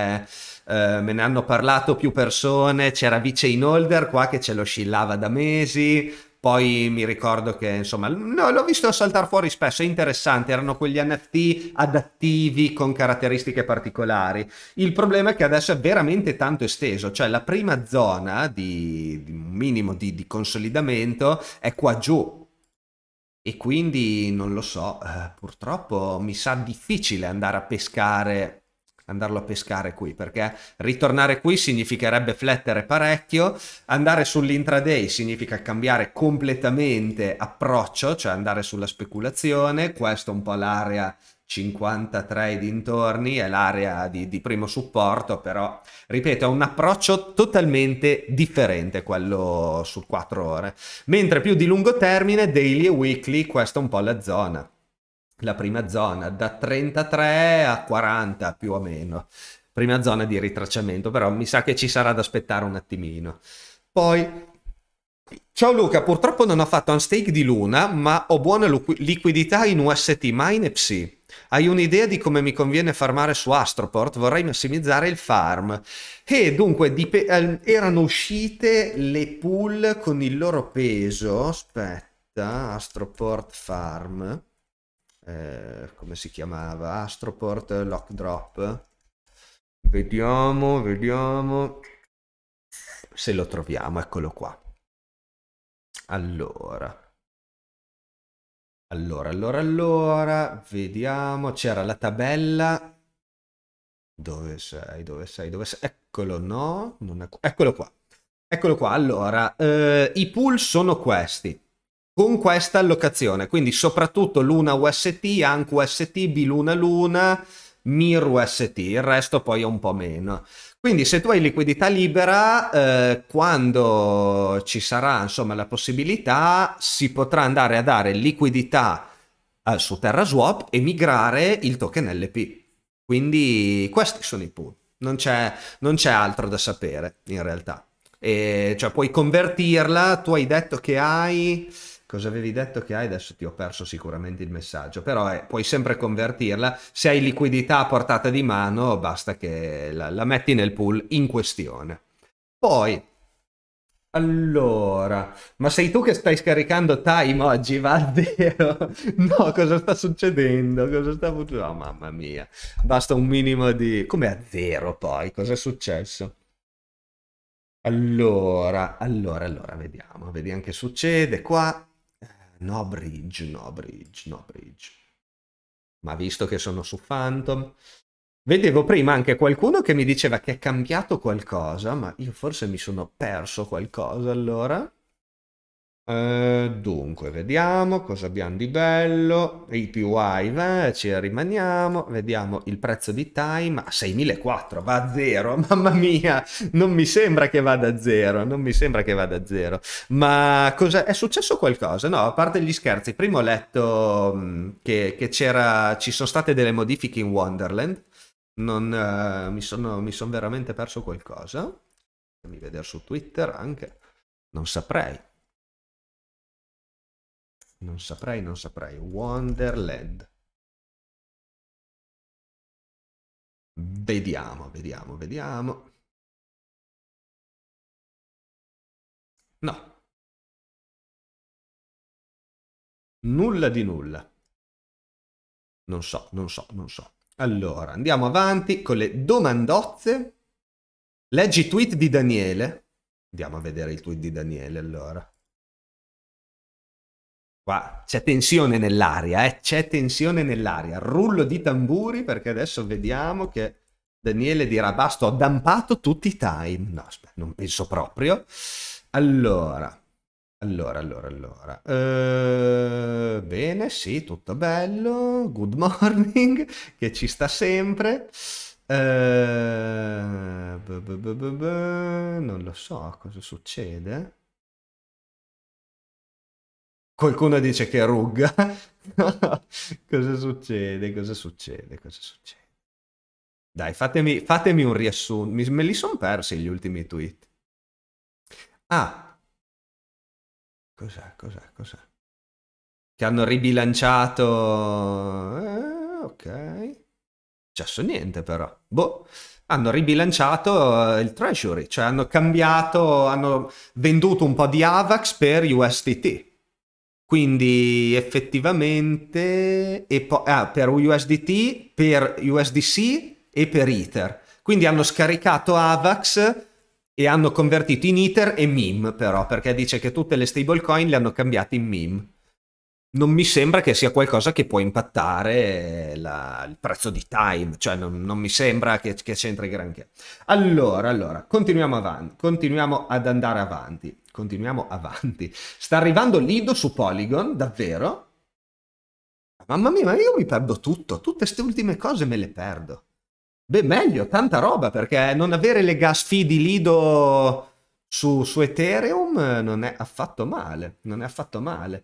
eh, me ne hanno parlato più persone, c'era Vice Inolder qua che ce lo scillava da mesi, poi mi ricordo che, insomma, no, l'ho visto saltare fuori spesso, è interessante, erano quegli NFT adattivi con caratteristiche particolari. Il problema è che adesso è veramente tanto esteso, cioè la prima zona di, di minimo di, di consolidamento è qua giù, e quindi non lo so, eh, purtroppo mi sa difficile andare a pescare andarlo a pescare qui, perché ritornare qui significherebbe flettere parecchio, andare sull'intraday significa cambiare completamente approccio, cioè andare sulla speculazione, questo è un po' l'area 53 dintorni, è l'area di, di, primo supporto, però ripeto, è un approccio totalmente differente quello su 4 ore. Mentre più di lungo termine, daily e weekly, questa è un po' la zona la prima zona, da 33 a 40 più o meno, prima zona di ritracciamento, però mi sa che ci sarà da aspettare un attimino. Poi, ciao Luca, purtroppo non ho fatto un stake di Luna, ma ho buona liquidità in UST Mine e Psi. Hai un'idea di come mi conviene farmare su Astroport? Vorrei massimizzare il farm. E dunque dip- ehm, erano uscite le pool con il loro peso. Aspetta, Astroport Farm. Eh, come si chiamava? Astroport Lock Drop. Vediamo, vediamo se lo troviamo, eccolo qua. Allora. Allora, allora, allora, vediamo, c'era la tabella. Dove sei? Dove sei? Dove sei? Eccolo, no, non è... eccolo qua. Eccolo qua, allora, eh, i pool sono questi con questa allocazione, quindi soprattutto Luna UST, ANC UST, Biluna Luna, MIR UST, il resto poi è un po' meno. Quindi se tu hai liquidità libera, eh, quando ci sarà insomma la possibilità, si potrà andare a dare liquidità eh, su TerraSwap e migrare il token LP. Quindi questi sono i punti, non c'è, non c'è altro da sapere in realtà. E, cioè puoi convertirla, tu hai detto che hai cosa avevi detto che hai? Adesso ti ho perso sicuramente il messaggio, però eh, puoi sempre convertirla. Se hai liquidità a portata di mano, basta che la, la metti nel pool in questione. Poi, allora, ma sei tu che stai scaricando Time oggi, va Valdeo? No, cosa sta succedendo? Cosa sta succedendo? Oh, mamma mia, basta un minimo di... Come a zero poi? Cos'è successo? Allora, allora, allora, vediamo, vediamo che succede qua. No bridge, no bridge, no bridge. Ma visto che sono su Phantom... Vedevo prima anche qualcuno che mi diceva che è cambiato qualcosa, ma io forse mi sono perso qualcosa allora. Eh, dunque, vediamo cosa abbiamo di bello. APY, beh, ci rimaniamo. Vediamo il prezzo di time. 6.400 ah, va a zero. Mamma mia, non mi sembra che vada a zero. Non mi sembra che vada a zero. Ma è successo qualcosa? No, a parte gli scherzi, prima ho letto mm, che, che ci sono state delle modifiche in Wonderland. Non, uh, mi sono mi son veramente perso qualcosa. Fammi vedere su Twitter anche. Non saprei. Non saprei, non saprei. Wonderland. Vediamo, vediamo, vediamo. No. Nulla di nulla. Non so, non so, non so. Allora, andiamo avanti con le domandozze. Leggi i tweet di Daniele. Andiamo a vedere il tweet di Daniele allora. Qua c'è tensione nell'aria, eh? c'è tensione nell'aria. Rullo di tamburi perché adesso vediamo che Daniele dirà basta, ho dampato tutti i time. No, aspetta, non penso proprio. Allora, allora, allora, allora. Eh, bene, sì, tutto bello. Good morning, che ci sta sempre. Eh, non lo so cosa succede qualcuno dice che rugga. cosa succede? Cosa succede? Cosa succede? Dai, fatemi, fatemi un riassunto. Me li sono persi gli ultimi tweet. Ah, cos'è? Cos'è? Cos'è? Che hanno ribilanciato. Eh, ok. Successo cioè, niente, però. Boh hanno ribilanciato eh, il treasury, cioè hanno cambiato, hanno venduto un po' di AVAX per USDT. Quindi effettivamente, po- ah, per USDT, per USDC e per Ether. Quindi hanno scaricato AVAX e hanno convertito in Ether e MIM però, perché dice che tutte le stablecoin le hanno cambiate in MIM non mi sembra che sia qualcosa che può impattare la, il prezzo di time, cioè non, non mi sembra che, che, c'entri granché. Allora, allora, continuiamo avanti, continuiamo ad andare avanti, continuiamo avanti. Sta arrivando Lido su Polygon, davvero? Mamma mia, ma io mi perdo tutto, tutte queste ultime cose me le perdo. Beh, meglio, tanta roba, perché non avere le gas fee di Lido su, su Ethereum non è affatto male, non è affatto male.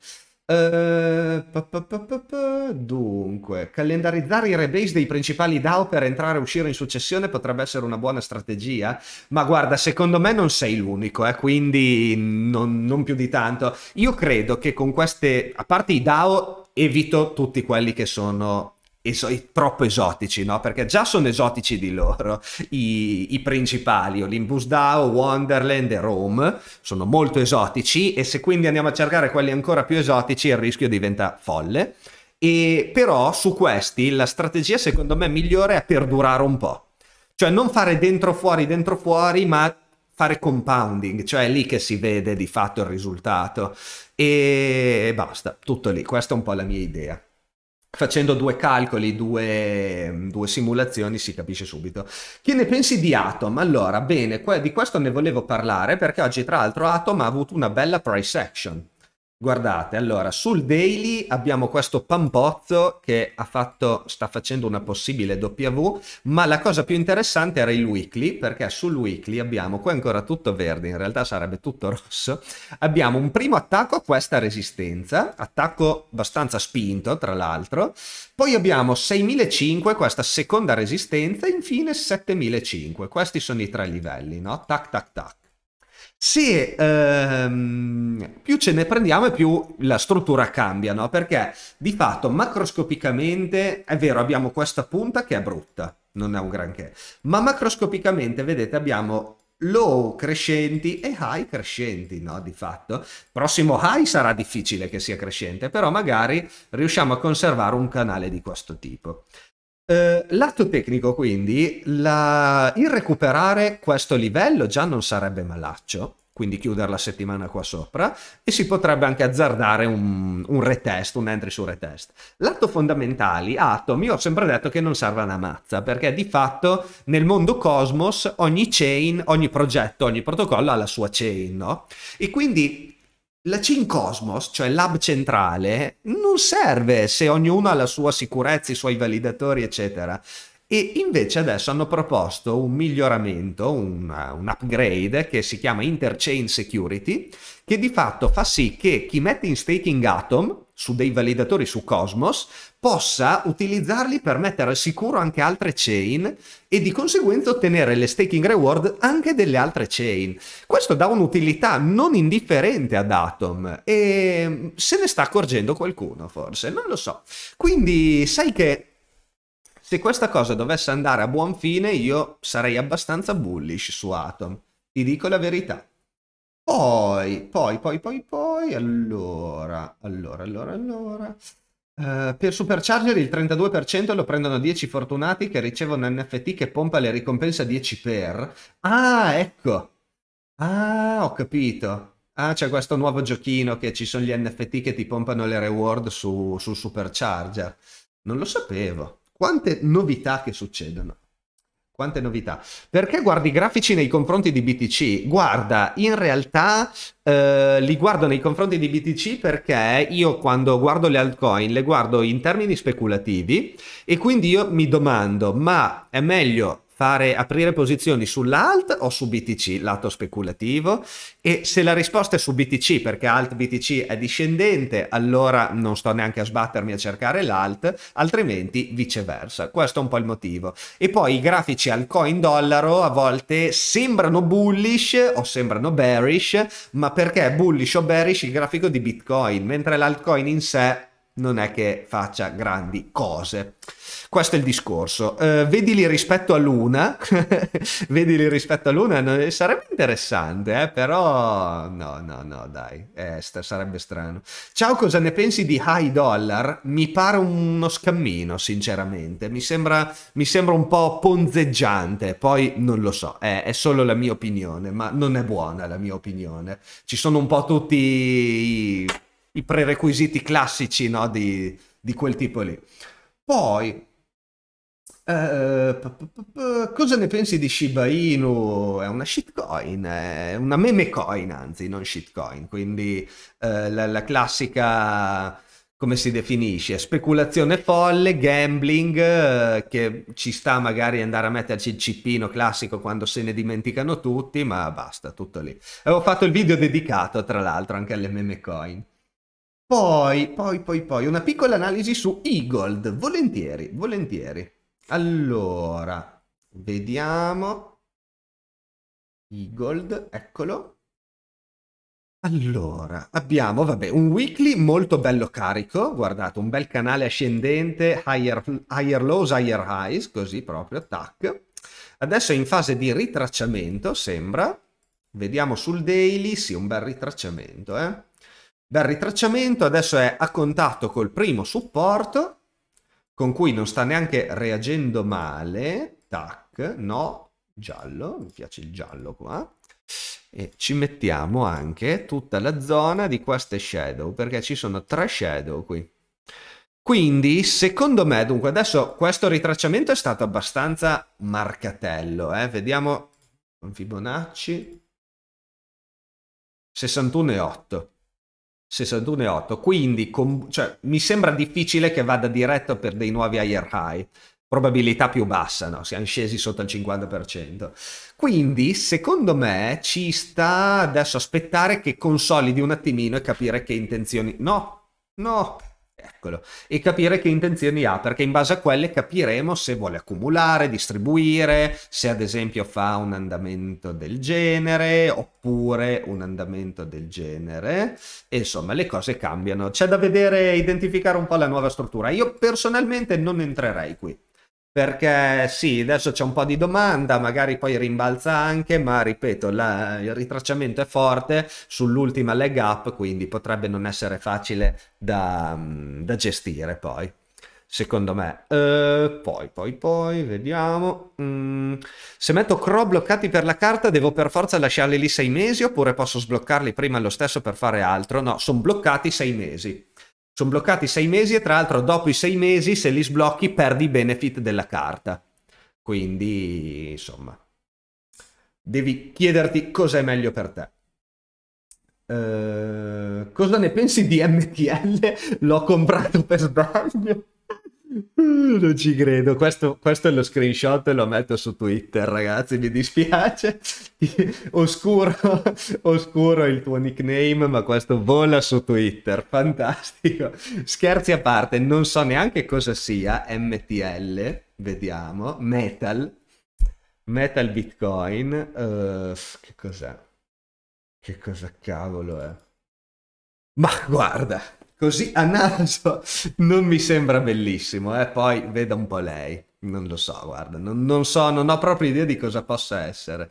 Uh, pa, pa, pa, dunque, calendarizzare i rebase dei principali DAO per entrare e uscire in successione potrebbe essere una buona strategia, ma guarda, secondo me non sei l'unico, eh, quindi non, non più di tanto. Io credo che con queste, a parte i DAO, evito tutti quelli che sono es- troppo esotici, no? Perché già sono esotici di loro i, i principali, Olympus DAO, Wonderland e Rome, sono molto esotici e se quindi andiamo a cercare quelli ancora più esotici il rischio diventa folle. E però su questi la strategia secondo me migliore è perdurare un po'. Cioè non fare dentro fuori, dentro fuori, ma fare compounding, cioè è lì che si vede di fatto il risultato. E basta, tutto lì. Questa è un po' la mia idea. Facendo due calcoli, due, due, simulazioni si capisce subito. Che ne pensi di Atom? Allora, bene, di questo ne volevo parlare perché oggi tra l'altro Atom ha avuto una bella price action. Guardate, allora, sul daily abbiamo questo Pampozzo che fatto, sta facendo una possibile W, ma la cosa più interessante era il weekly, perché sul weekly abbiamo, qua è ancora tutto verde, in realtà sarebbe tutto rosso, abbiamo un primo attacco a questa resistenza, attacco abbastanza spinto tra l'altro, poi abbiamo 6.500, questa seconda resistenza, infine 7.500, questi sono i tre livelli, no? Tac, tac, tac se ehm, più ce ne prendiamo e più la struttura cambia, no? Perché di fatto macroscopicamente è vero, abbiamo questa punta che è brutta, non è un granché, ma macroscopicamente vedete abbiamo low crescenti e high crescenti, no? Di fatto. Il prossimo high sarà difficile che sia crescente, però magari riusciamo a conservare un canale di questo tipo. Eh, lato tecnico, quindi, la... il recuperare questo livello già non sarebbe malaccio, quindi chiudere la settimana qua sopra, e si potrebbe anche azzardare un, un retest, un entry su retest. Lato fondamentali, Atom, io ho sempre detto che non serve una mazza, perché di fatto nel mondo Cosmos ogni chain, ogni progetto, ogni protocollo ha la sua chain, no? E quindi la Cin Cosmos, cioè l'hub centrale, non serve se ognuno ha la sua sicurezza, i suoi validatori, eccetera. E invece adesso hanno proposto un miglioramento, un, un upgrade che si chiama Interchain Security, che di fatto fa sì che chi mette in staking Atom su dei validatori su Cosmos possa utilizzarli per mettere al sicuro anche altre chain e di conseguenza ottenere le staking reward anche delle altre chain. Questo dà un'utilità non indifferente ad Atom e mm, se ne sta accorgendo qualcuno forse, non lo so. Quindi sai che se questa cosa dovesse andare a buon fine io sarei abbastanza bullish su Atom, ti dico la verità. Poi, poi, poi, poi, poi, allora, allora, allora, allora... Uh, per Supercharger il 32% lo prendono 10 fortunati che ricevono un NFT che pompa le ricompense 10 per. Ah, ecco. Ah, ho capito. Ah, c'è questo nuovo giochino che ci sono gli NFT che ti pompano le reward su, su Supercharger. Non lo sapevo. Quante novità che succedono. Quante novità. Perché guardi i grafici nei confronti di BTC? Guarda, in realtà eh, li guardo nei confronti di BTC perché io quando guardo le altcoin le guardo in termini speculativi e quindi io mi domando, ma è meglio fare aprire posizioni sull'alt o su BTC, lato speculativo, e se la risposta è su BTC perché alt BTC è discendente, allora non sto neanche a sbattermi a cercare l'alt, altrimenti viceversa. Questo è un po' il motivo. E poi i grafici al coin dollaro a volte sembrano bullish o sembrano bearish, ma perché è bullish o bearish il grafico di Bitcoin, mentre l'altcoin in sé non è che faccia grandi cose. Questo è il discorso. Uh, eh, vedili rispetto a Luna, vedili rispetto a Luna, eh, sarebbe interessante, eh? però no, no, no, dai, eh, sarebbe strano. Ciao, cosa ne pensi di High Dollar? Mi pare uno scammino, sinceramente, mi sembra, mi sembra un po' ponzeggiante, poi non lo so, è, eh, è solo la mia opinione, ma non è buona la mia opinione. Ci sono un po' tutti... I i prerequisiti classici no, di, di, quel tipo lì. Poi, eh, cosa ne pensi di Shiba Inu? È una shitcoin, è una meme coin anzi, non shitcoin, quindi eh, la, la classica come si definisce? Speculazione folle, gambling, eh, che ci sta magari andare a metterci il cippino classico quando se ne dimenticano tutti, ma basta, tutto lì. Avevo fatto il video dedicato, tra l'altro, anche alle meme coin. Poi, poi, poi, poi, una piccola analisi su Eagold, volentieri, volentieri. Allora, vediamo. Eagold, eccolo. Allora, abbiamo, vabbè, un weekly molto bello carico, guardate, un bel canale ascendente, higher, higher lows, higher highs, così proprio, tac. Adesso è in fase di ritracciamento, sembra. Vediamo sul daily, sì, un bel ritracciamento, eh. Dal ritracciamento adesso è a contatto col primo supporto, con cui non sta neanche reagendo male. Tac, no, giallo, mi piace il giallo qua. E ci mettiamo anche tutta la zona di queste shadow, perché ci sono tre shadow qui. Quindi, secondo me, dunque, adesso questo ritracciamento è stato abbastanza marcatello, eh? Vediamo, Fibonacci, 61,8. 61,8. Quindi com- cioè, mi sembra difficile che vada diretto per dei nuovi higher high. Probabilità più bassa, no? Siamo scesi sotto il 50%. Quindi, secondo me, ci sta adesso aspettare che consolidi un attimino e capire che intenzioni... No, no, Eccolo. E capire che intenzioni ha, perché in base a quelle capiremo se vuole accumulare, distribuire, se ad esempio fa un andamento del genere oppure un andamento del genere. E insomma, le cose cambiano. C'è da vedere, identificare un po' la nuova struttura. Io personalmente non entrerei qui. Perché sì, adesso c'è un po' di domanda, magari poi rimbalza anche, ma ripeto, la, il ritracciamento è forte sull'ultima leg up, quindi potrebbe non essere facile da, mm, da gestire poi secondo me. Uh, poi, poi, poi, vediamo. Mm. Se metto CRO bloccati per la carta, devo per forza lasciarli lì sei mesi oppure posso sbloccarli prima lo stesso per fare altro? No, sono bloccati sei mesi. Sono bloccati sei mesi e tra l'altro dopo i sei mesi se li sblocchi perdi i benefit della carta. Quindi insomma, devi chiederti cos'è meglio per te. Uh, cosa ne pensi di MTL? L'ho comprato per sbaglio. Mm, non ci credo, questo, questo, è lo screenshot, lo metto su Twitter ragazzi, mi dispiace, oscuro, oscuro il tuo nickname, ma questo vola su Twitter, fantastico. Scherzi a parte, non so neanche cosa sia MTL, vediamo, Metal, Metal Bitcoin, uh, che cos'è? Che cosa cavolo è? Ma guarda, Così a naso non mi sembra bellissimo, eh? poi veda un po' lei. Non lo so, guarda, non, non, so, non ho proprio idea di cosa possa essere.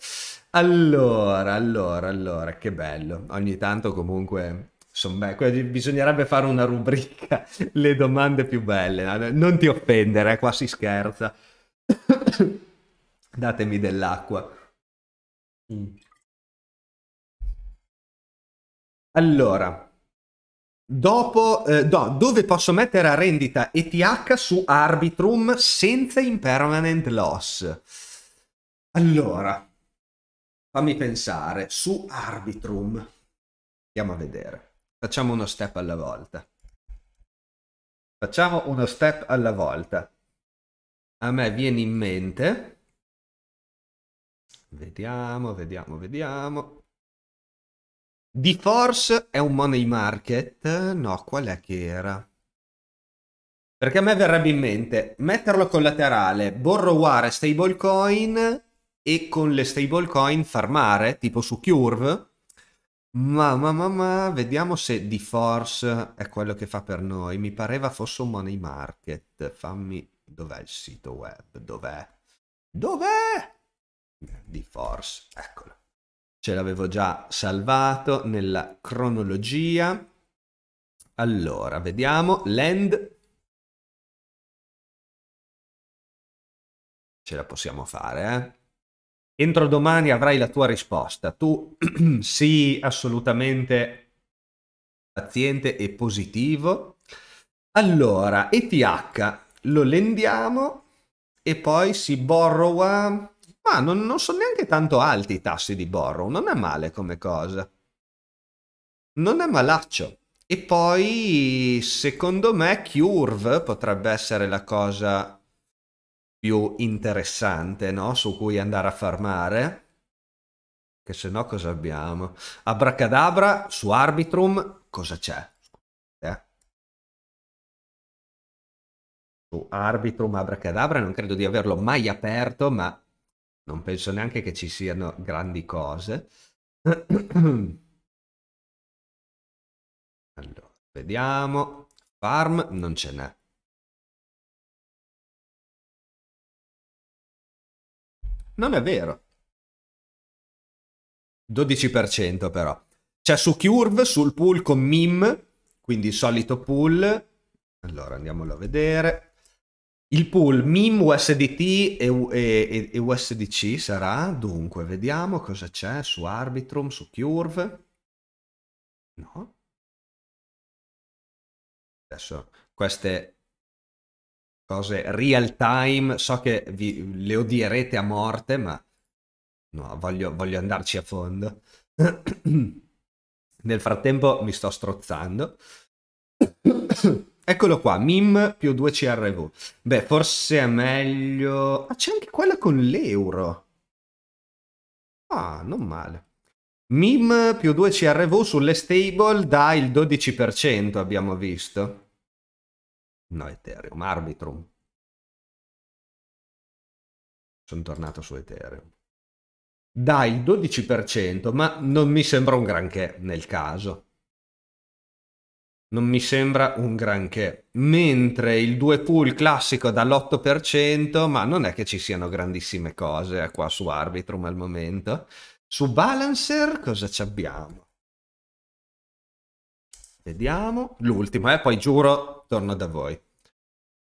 Allora, allora, allora, che bello. Ogni tanto comunque, insomma, bisognerebbe fare una rubrica, le domande più belle. Non ti offendere, eh? qua si scherza. Datemi dell'acqua. Mm. Allora, Dopo, eh, do, dove posso mettere a rendita ETH su Arbitrum senza impermanent loss? Allora, fammi pensare, su Arbitrum. Andiamo a vedere. Facciamo uno step alla volta. Facciamo uno step alla volta. A me viene in mente... Vediamo, vediamo, vediamo. Force è un money market? No, qual è che era? Perché a me verrebbe in mente metterlo collaterale, borroware stablecoin e con le stablecoin farmare, tipo su Curve. Ma, ma, ma, ma, vediamo se Force è quello che fa per noi. Mi pareva fosse un money market. Fammi... Dov'è il sito web? Dov'è? Dov'è? Force, eccolo ce l'avevo già salvato nella cronologia. Allora, vediamo, land. Ce la possiamo fare, eh? Entro domani avrai la tua risposta. Tu sii assolutamente paziente e positivo. Allora, ETH lo lendiamo e poi si borrowa ma non, non sono neanche tanto alti i tassi di borrow, non è male come cosa. Non è malaccio. E poi, secondo me, Curve potrebbe essere la cosa più interessante, no? Su cui andare a farmare. Che se no cosa abbiamo? Abracadabra su Arbitrum cosa c'è? Eh. Su Arbitrum Abracadabra non credo di averlo mai aperto, ma non penso neanche che ci siano grandi cose. Allora, vediamo. Farm non ce n'è. Non è vero. 12% però. C'è su Curve, sul pool con MIM, quindi solito pool. Allora, andiamolo a vedere. Il pool MIM USDT e, e, e, USDC sarà, dunque, vediamo cosa c'è su Arbitrum, su Curve. No. Adesso queste cose real time, so che vi, le odierete a morte, ma no, voglio, voglio andarci a fondo. Nel frattempo mi sto strozzando. Eccolo qua, MIM più 2 CRV. Beh, forse è meglio... Ah, c'è anche quella con l'euro. Ah, non male. MIM più 2 CRV sulle stable dà il 12%, abbiamo visto. No, Ethereum, Arbitrum. Sono tornato su Ethereum. Dà il 12%, ma non mi sembra un granché nel caso non mi sembra un granché. Mentre il 2 pool classico dall'8%, ma non è che ci siano grandissime cose qua su Arbitrum al momento. Su Balancer cosa ci abbiamo? Vediamo, l'ultimo, e eh? poi giuro torno da voi.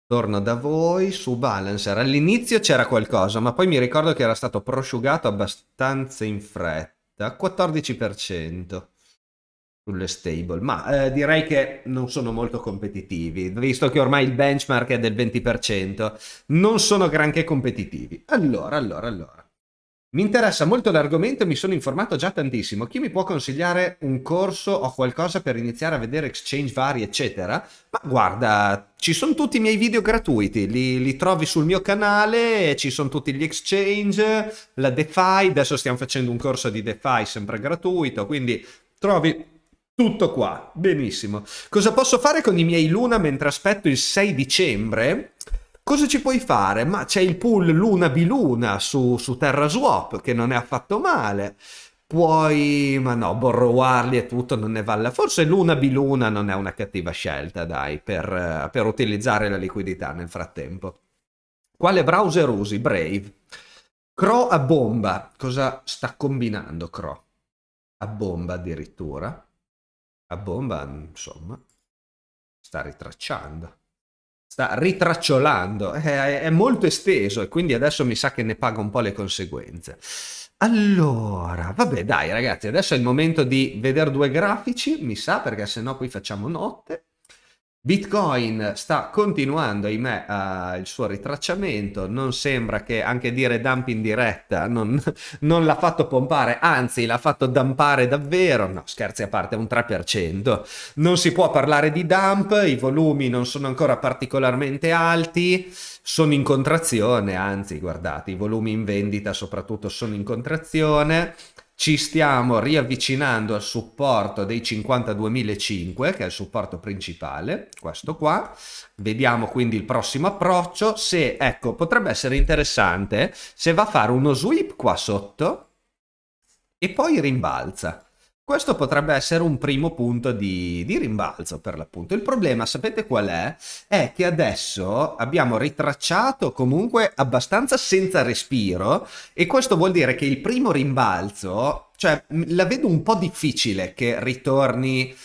Torno da voi su Balancer. All'inizio c'era qualcosa, ma poi mi ricordo che era stato prosciugato abbastanza in fretta. 14% sulle stable, ma eh, direi che non sono molto competitivi, visto che ormai il benchmark è del 20%, non sono granché competitivi. Allora, allora, allora. Mi interessa molto l'argomento e mi sono informato già tantissimo. Chi mi può consigliare un corso o qualcosa per iniziare a vedere exchange vari, eccetera? Ma guarda, ci sono tutti i miei video gratuiti, li, li trovi sul mio canale, ci sono tutti gli exchange, la DeFi, adesso stiamo facendo un corso di DeFi sempre gratuito, quindi trovi tutto qua, benissimo. Cosa posso fare con i miei Luna mentre aspetto il 6 dicembre? Cosa ci puoi fare? Ma c'è il pool Luna Biluna su, su Terra Swap che non è affatto male. Puoi, ma no, borrowarli e tutto non ne vale. Forse Luna Biluna non è una cattiva scelta, dai, per, eh, per utilizzare la liquidità nel frattempo. Quale browser usi? Brave. Cro a bomba. Cosa sta combinando Cro? A bomba addirittura. La bomba, insomma, sta ritracciando. Sta ritracciolando. È, è molto esteso e quindi adesso mi sa che ne paga un po' le conseguenze. Allora, vabbè dai ragazzi, adesso è il momento di vedere due grafici, mi sa, perché sennò qui facciamo notte. Bitcoin sta continuando, ahimè, uh, il suo ritracciamento, non sembra che anche dire dump in diretta non, non l'ha fatto pompare, anzi l'ha fatto dampare davvero, no scherzi a parte, un 3%. Non si può parlare di dump, i volumi non sono ancora particolarmente alti, sono in contrazione, anzi guardate, i volumi in vendita soprattutto sono in contrazione ci stiamo riavvicinando al supporto dei 52.005, che è il supporto principale, questo qua. Vediamo quindi il prossimo approccio, se, ecco, potrebbe essere interessante se va a fare uno sweep qua sotto e poi rimbalza. Questo potrebbe essere un primo punto di, di, rimbalzo per l'appunto. Il problema, sapete qual è? È che adesso abbiamo ritracciato comunque abbastanza senza respiro e questo vuol dire che il primo rimbalzo, cioè la vedo un po' difficile che ritorni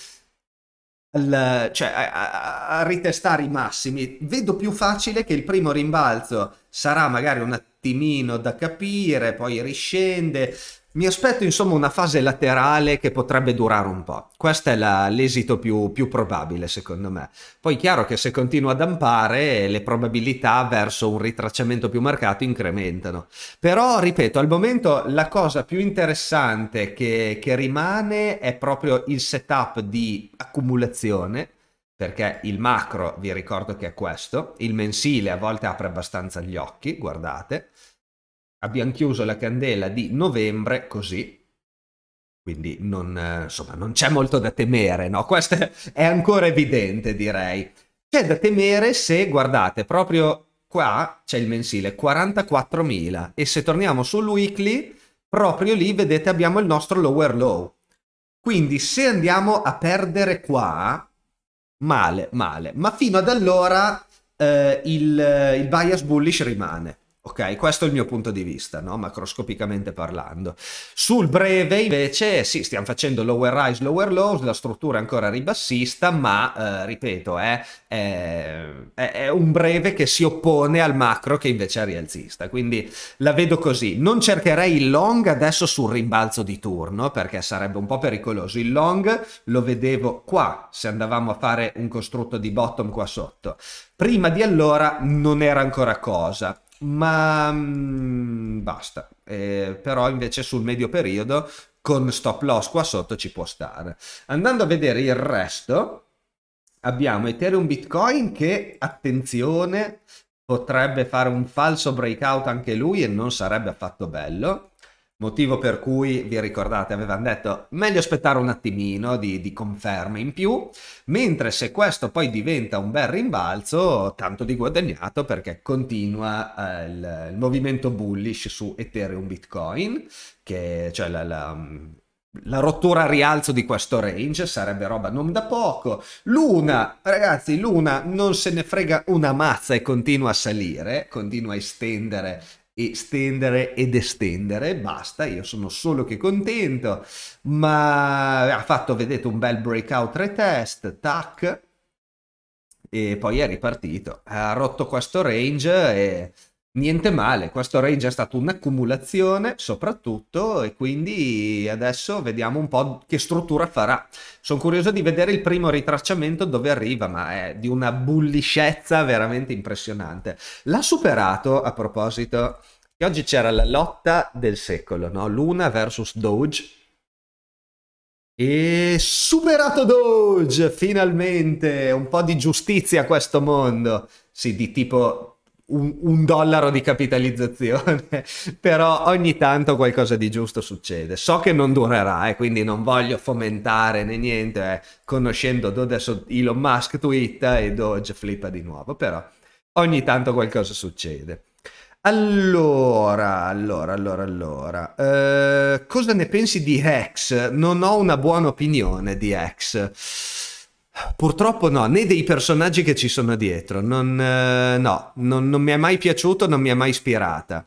al, cioè, a, a ritestare i massimi. Vedo più facile che il primo rimbalzo sarà magari un attimino da capire, poi riscende, mi aspetto insomma una fase laterale che potrebbe durare un po'. Questo è la, l'esito più, più, probabile secondo me. Poi è chiaro che se continua ad ampare le probabilità verso un ritracciamento più marcato incrementano. Però ripeto, al momento la cosa più interessante che, che rimane è proprio il setup di accumulazione perché il macro vi ricordo che è questo, il mensile a volte apre abbastanza gli occhi, guardate, abbiamo chiuso la candela di novembre così. Quindi non, eh, insomma, non c'è molto da temere, no? Questo è ancora evidente, direi. C'è da temere se, guardate, proprio qua c'è il mensile, 44.000. E se torniamo sul weekly, proprio lì, vedete, abbiamo il nostro lower low. Quindi se andiamo a perdere qua, male, male. Ma fino ad allora eh, il, eh, il bias bullish rimane Ok, questo è il mio punto di vista, no? macroscopicamente parlando. Sul breve invece sì, stiamo facendo lower rise, lower lows, la struttura è ancora ribassista, ma eh, ripeto, eh, è, è, un breve che si oppone al macro che invece è rialzista, quindi la vedo così. Non cercherei il long adesso sul rimbalzo di turno perché sarebbe un po' pericoloso. Il long lo vedevo qua, se andavamo a fare un costrutto di bottom qua sotto. Prima di allora non era ancora cosa ma mh, mm, basta. Eh, però invece sul medio periodo con stop loss qua sotto ci può stare. Andando a vedere il resto, abbiamo Ethereum Bitcoin che, attenzione, potrebbe fare un falso breakout anche lui e non sarebbe affatto bello. Motivo per cui, vi ricordate, avevano detto meglio aspettare un attimino di, di, conferme in più, mentre se questo poi diventa un bel rimbalzo, tanto di guadagnato perché continua eh, il, il, movimento bullish su Ethereum Bitcoin, che cioè la, la mm, la rottura a rialzo di questo range sarebbe roba non da poco. Luna, ragazzi, Luna non se ne frega una mazza e continua a salire, continua a estendere e stendere ed estendere, basta, io sono solo che contento, ma ha fatto, vedete, un bel breakout retest, tac, e poi è ripartito, ha rotto questo range e Niente male, questo raid è stato un'accumulazione soprattutto e quindi adesso vediamo un po' che struttura farà. Sono curioso di vedere il primo ritracciamento dove arriva, ma è di una bulliscezza veramente impressionante. L'ha superato, a proposito, che oggi c'era la lotta del secolo, no? Luna versus Doge. E superato Doge, finalmente! Un po' di giustizia a questo mondo. Sì, di tipo un, un dollaro di capitalizzazione, però ogni tanto qualcosa di giusto succede. So che non durerà e eh, quindi non voglio fomentare né niente, eh. conoscendo adesso Elon Musk twitta e Doge flippa di nuovo, però ogni tanto qualcosa succede. Allora, allora, allora, allora, eh, cosa ne pensi di Hex? Non ho una buona opinione di Hex. Purtroppo no, né dei personaggi che ci sono dietro. Non, eh, no, non, non mi è mai piaciuto, non mi è mai ispirata.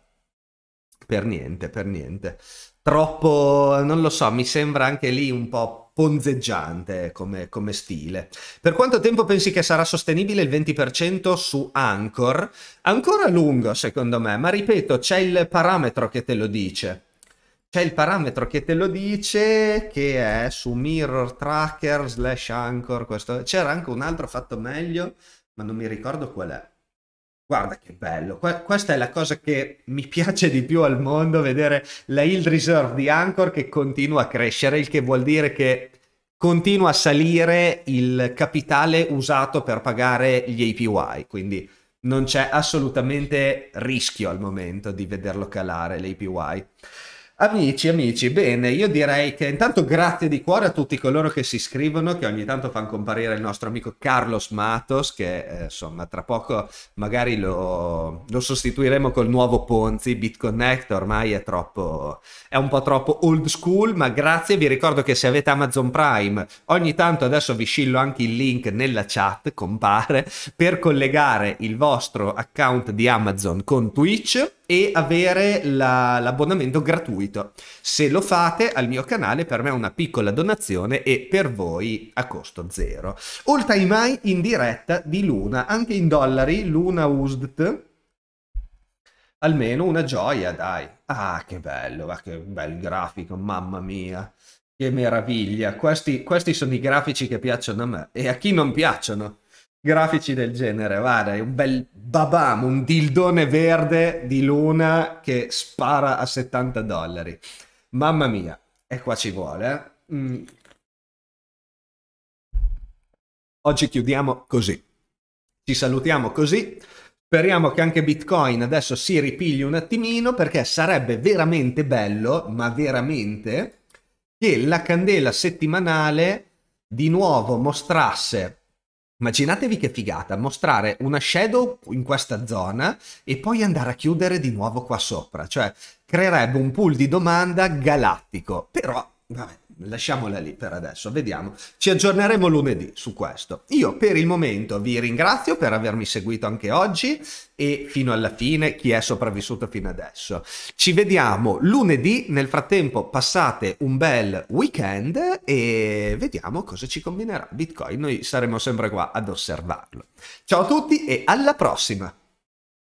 Per niente, per niente. Troppo, non lo so, mi sembra anche lì un po' ponzeggiante come, come stile. Per quanto tempo pensi che sarà sostenibile il 20% su Anchor? Ancora lungo, secondo me, ma ripeto, c'è il parametro che te lo dice c'è il parametro che te lo dice che è su mirror tracker slash anchor questo. c'era anche un altro fatto meglio ma non mi ricordo qual è guarda che bello Qu- questa è la cosa che mi piace di più al mondo vedere la yield reserve di anchor che continua a crescere il che vuol dire che continua a salire il capitale usato per pagare gli APY quindi non c'è assolutamente rischio al momento di vederlo calare l'APY Amici, amici, bene, io direi che intanto grazie di cuore a tutti coloro che si iscrivono, che ogni tanto fanno comparire il nostro amico Carlos Matos, che eh, insomma tra poco magari lo, lo, sostituiremo col nuovo Ponzi, BitConnect ormai è troppo, è un po' troppo old school, ma grazie, vi ricordo che se avete Amazon Prime, ogni tanto adesso vi scillo anche il link nella chat, compare, per collegare il vostro account di Amazon con Twitch e avere la, l'abbonamento gratuito. Se lo fate al mio canale per me è una piccola donazione e per voi a costo zero. Oltre ai mai in diretta di Luna, anche in dollari, Luna USDT. Almeno una gioia, dai. Ah, che bello, va che bel grafico, mamma mia. Che meraviglia. Questi, questi sono i grafici che piacciono a me e a chi non piacciono grafici del genere, guarda, è un bel babam, un dildone verde di luna che spara a 70 dollari. Mamma mia, e qua ci vuole. Eh. Mm. Oggi chiudiamo così. Ci salutiamo così. Speriamo che anche Bitcoin adesso si ripigli un attimino perché sarebbe veramente bello, ma veramente, che la candela settimanale di nuovo mostrasse Immaginatevi che figata, mostrare una shadow in questa zona e poi andare a chiudere di nuovo qua sopra, cioè creerebbe un pool di domanda galattico, però vabbè, lasciamola lì per adesso, vediamo. Ci aggiorneremo lunedì su questo. Io per il momento vi ringrazio per avermi seguito anche oggi e fino alla fine chi è sopravvissuto fino adesso. Ci vediamo lunedì, nel frattempo passate un bel weekend e vediamo cosa ci combinerà Bitcoin. Noi saremo sempre qua ad osservarlo. Ciao a tutti e alla prossima!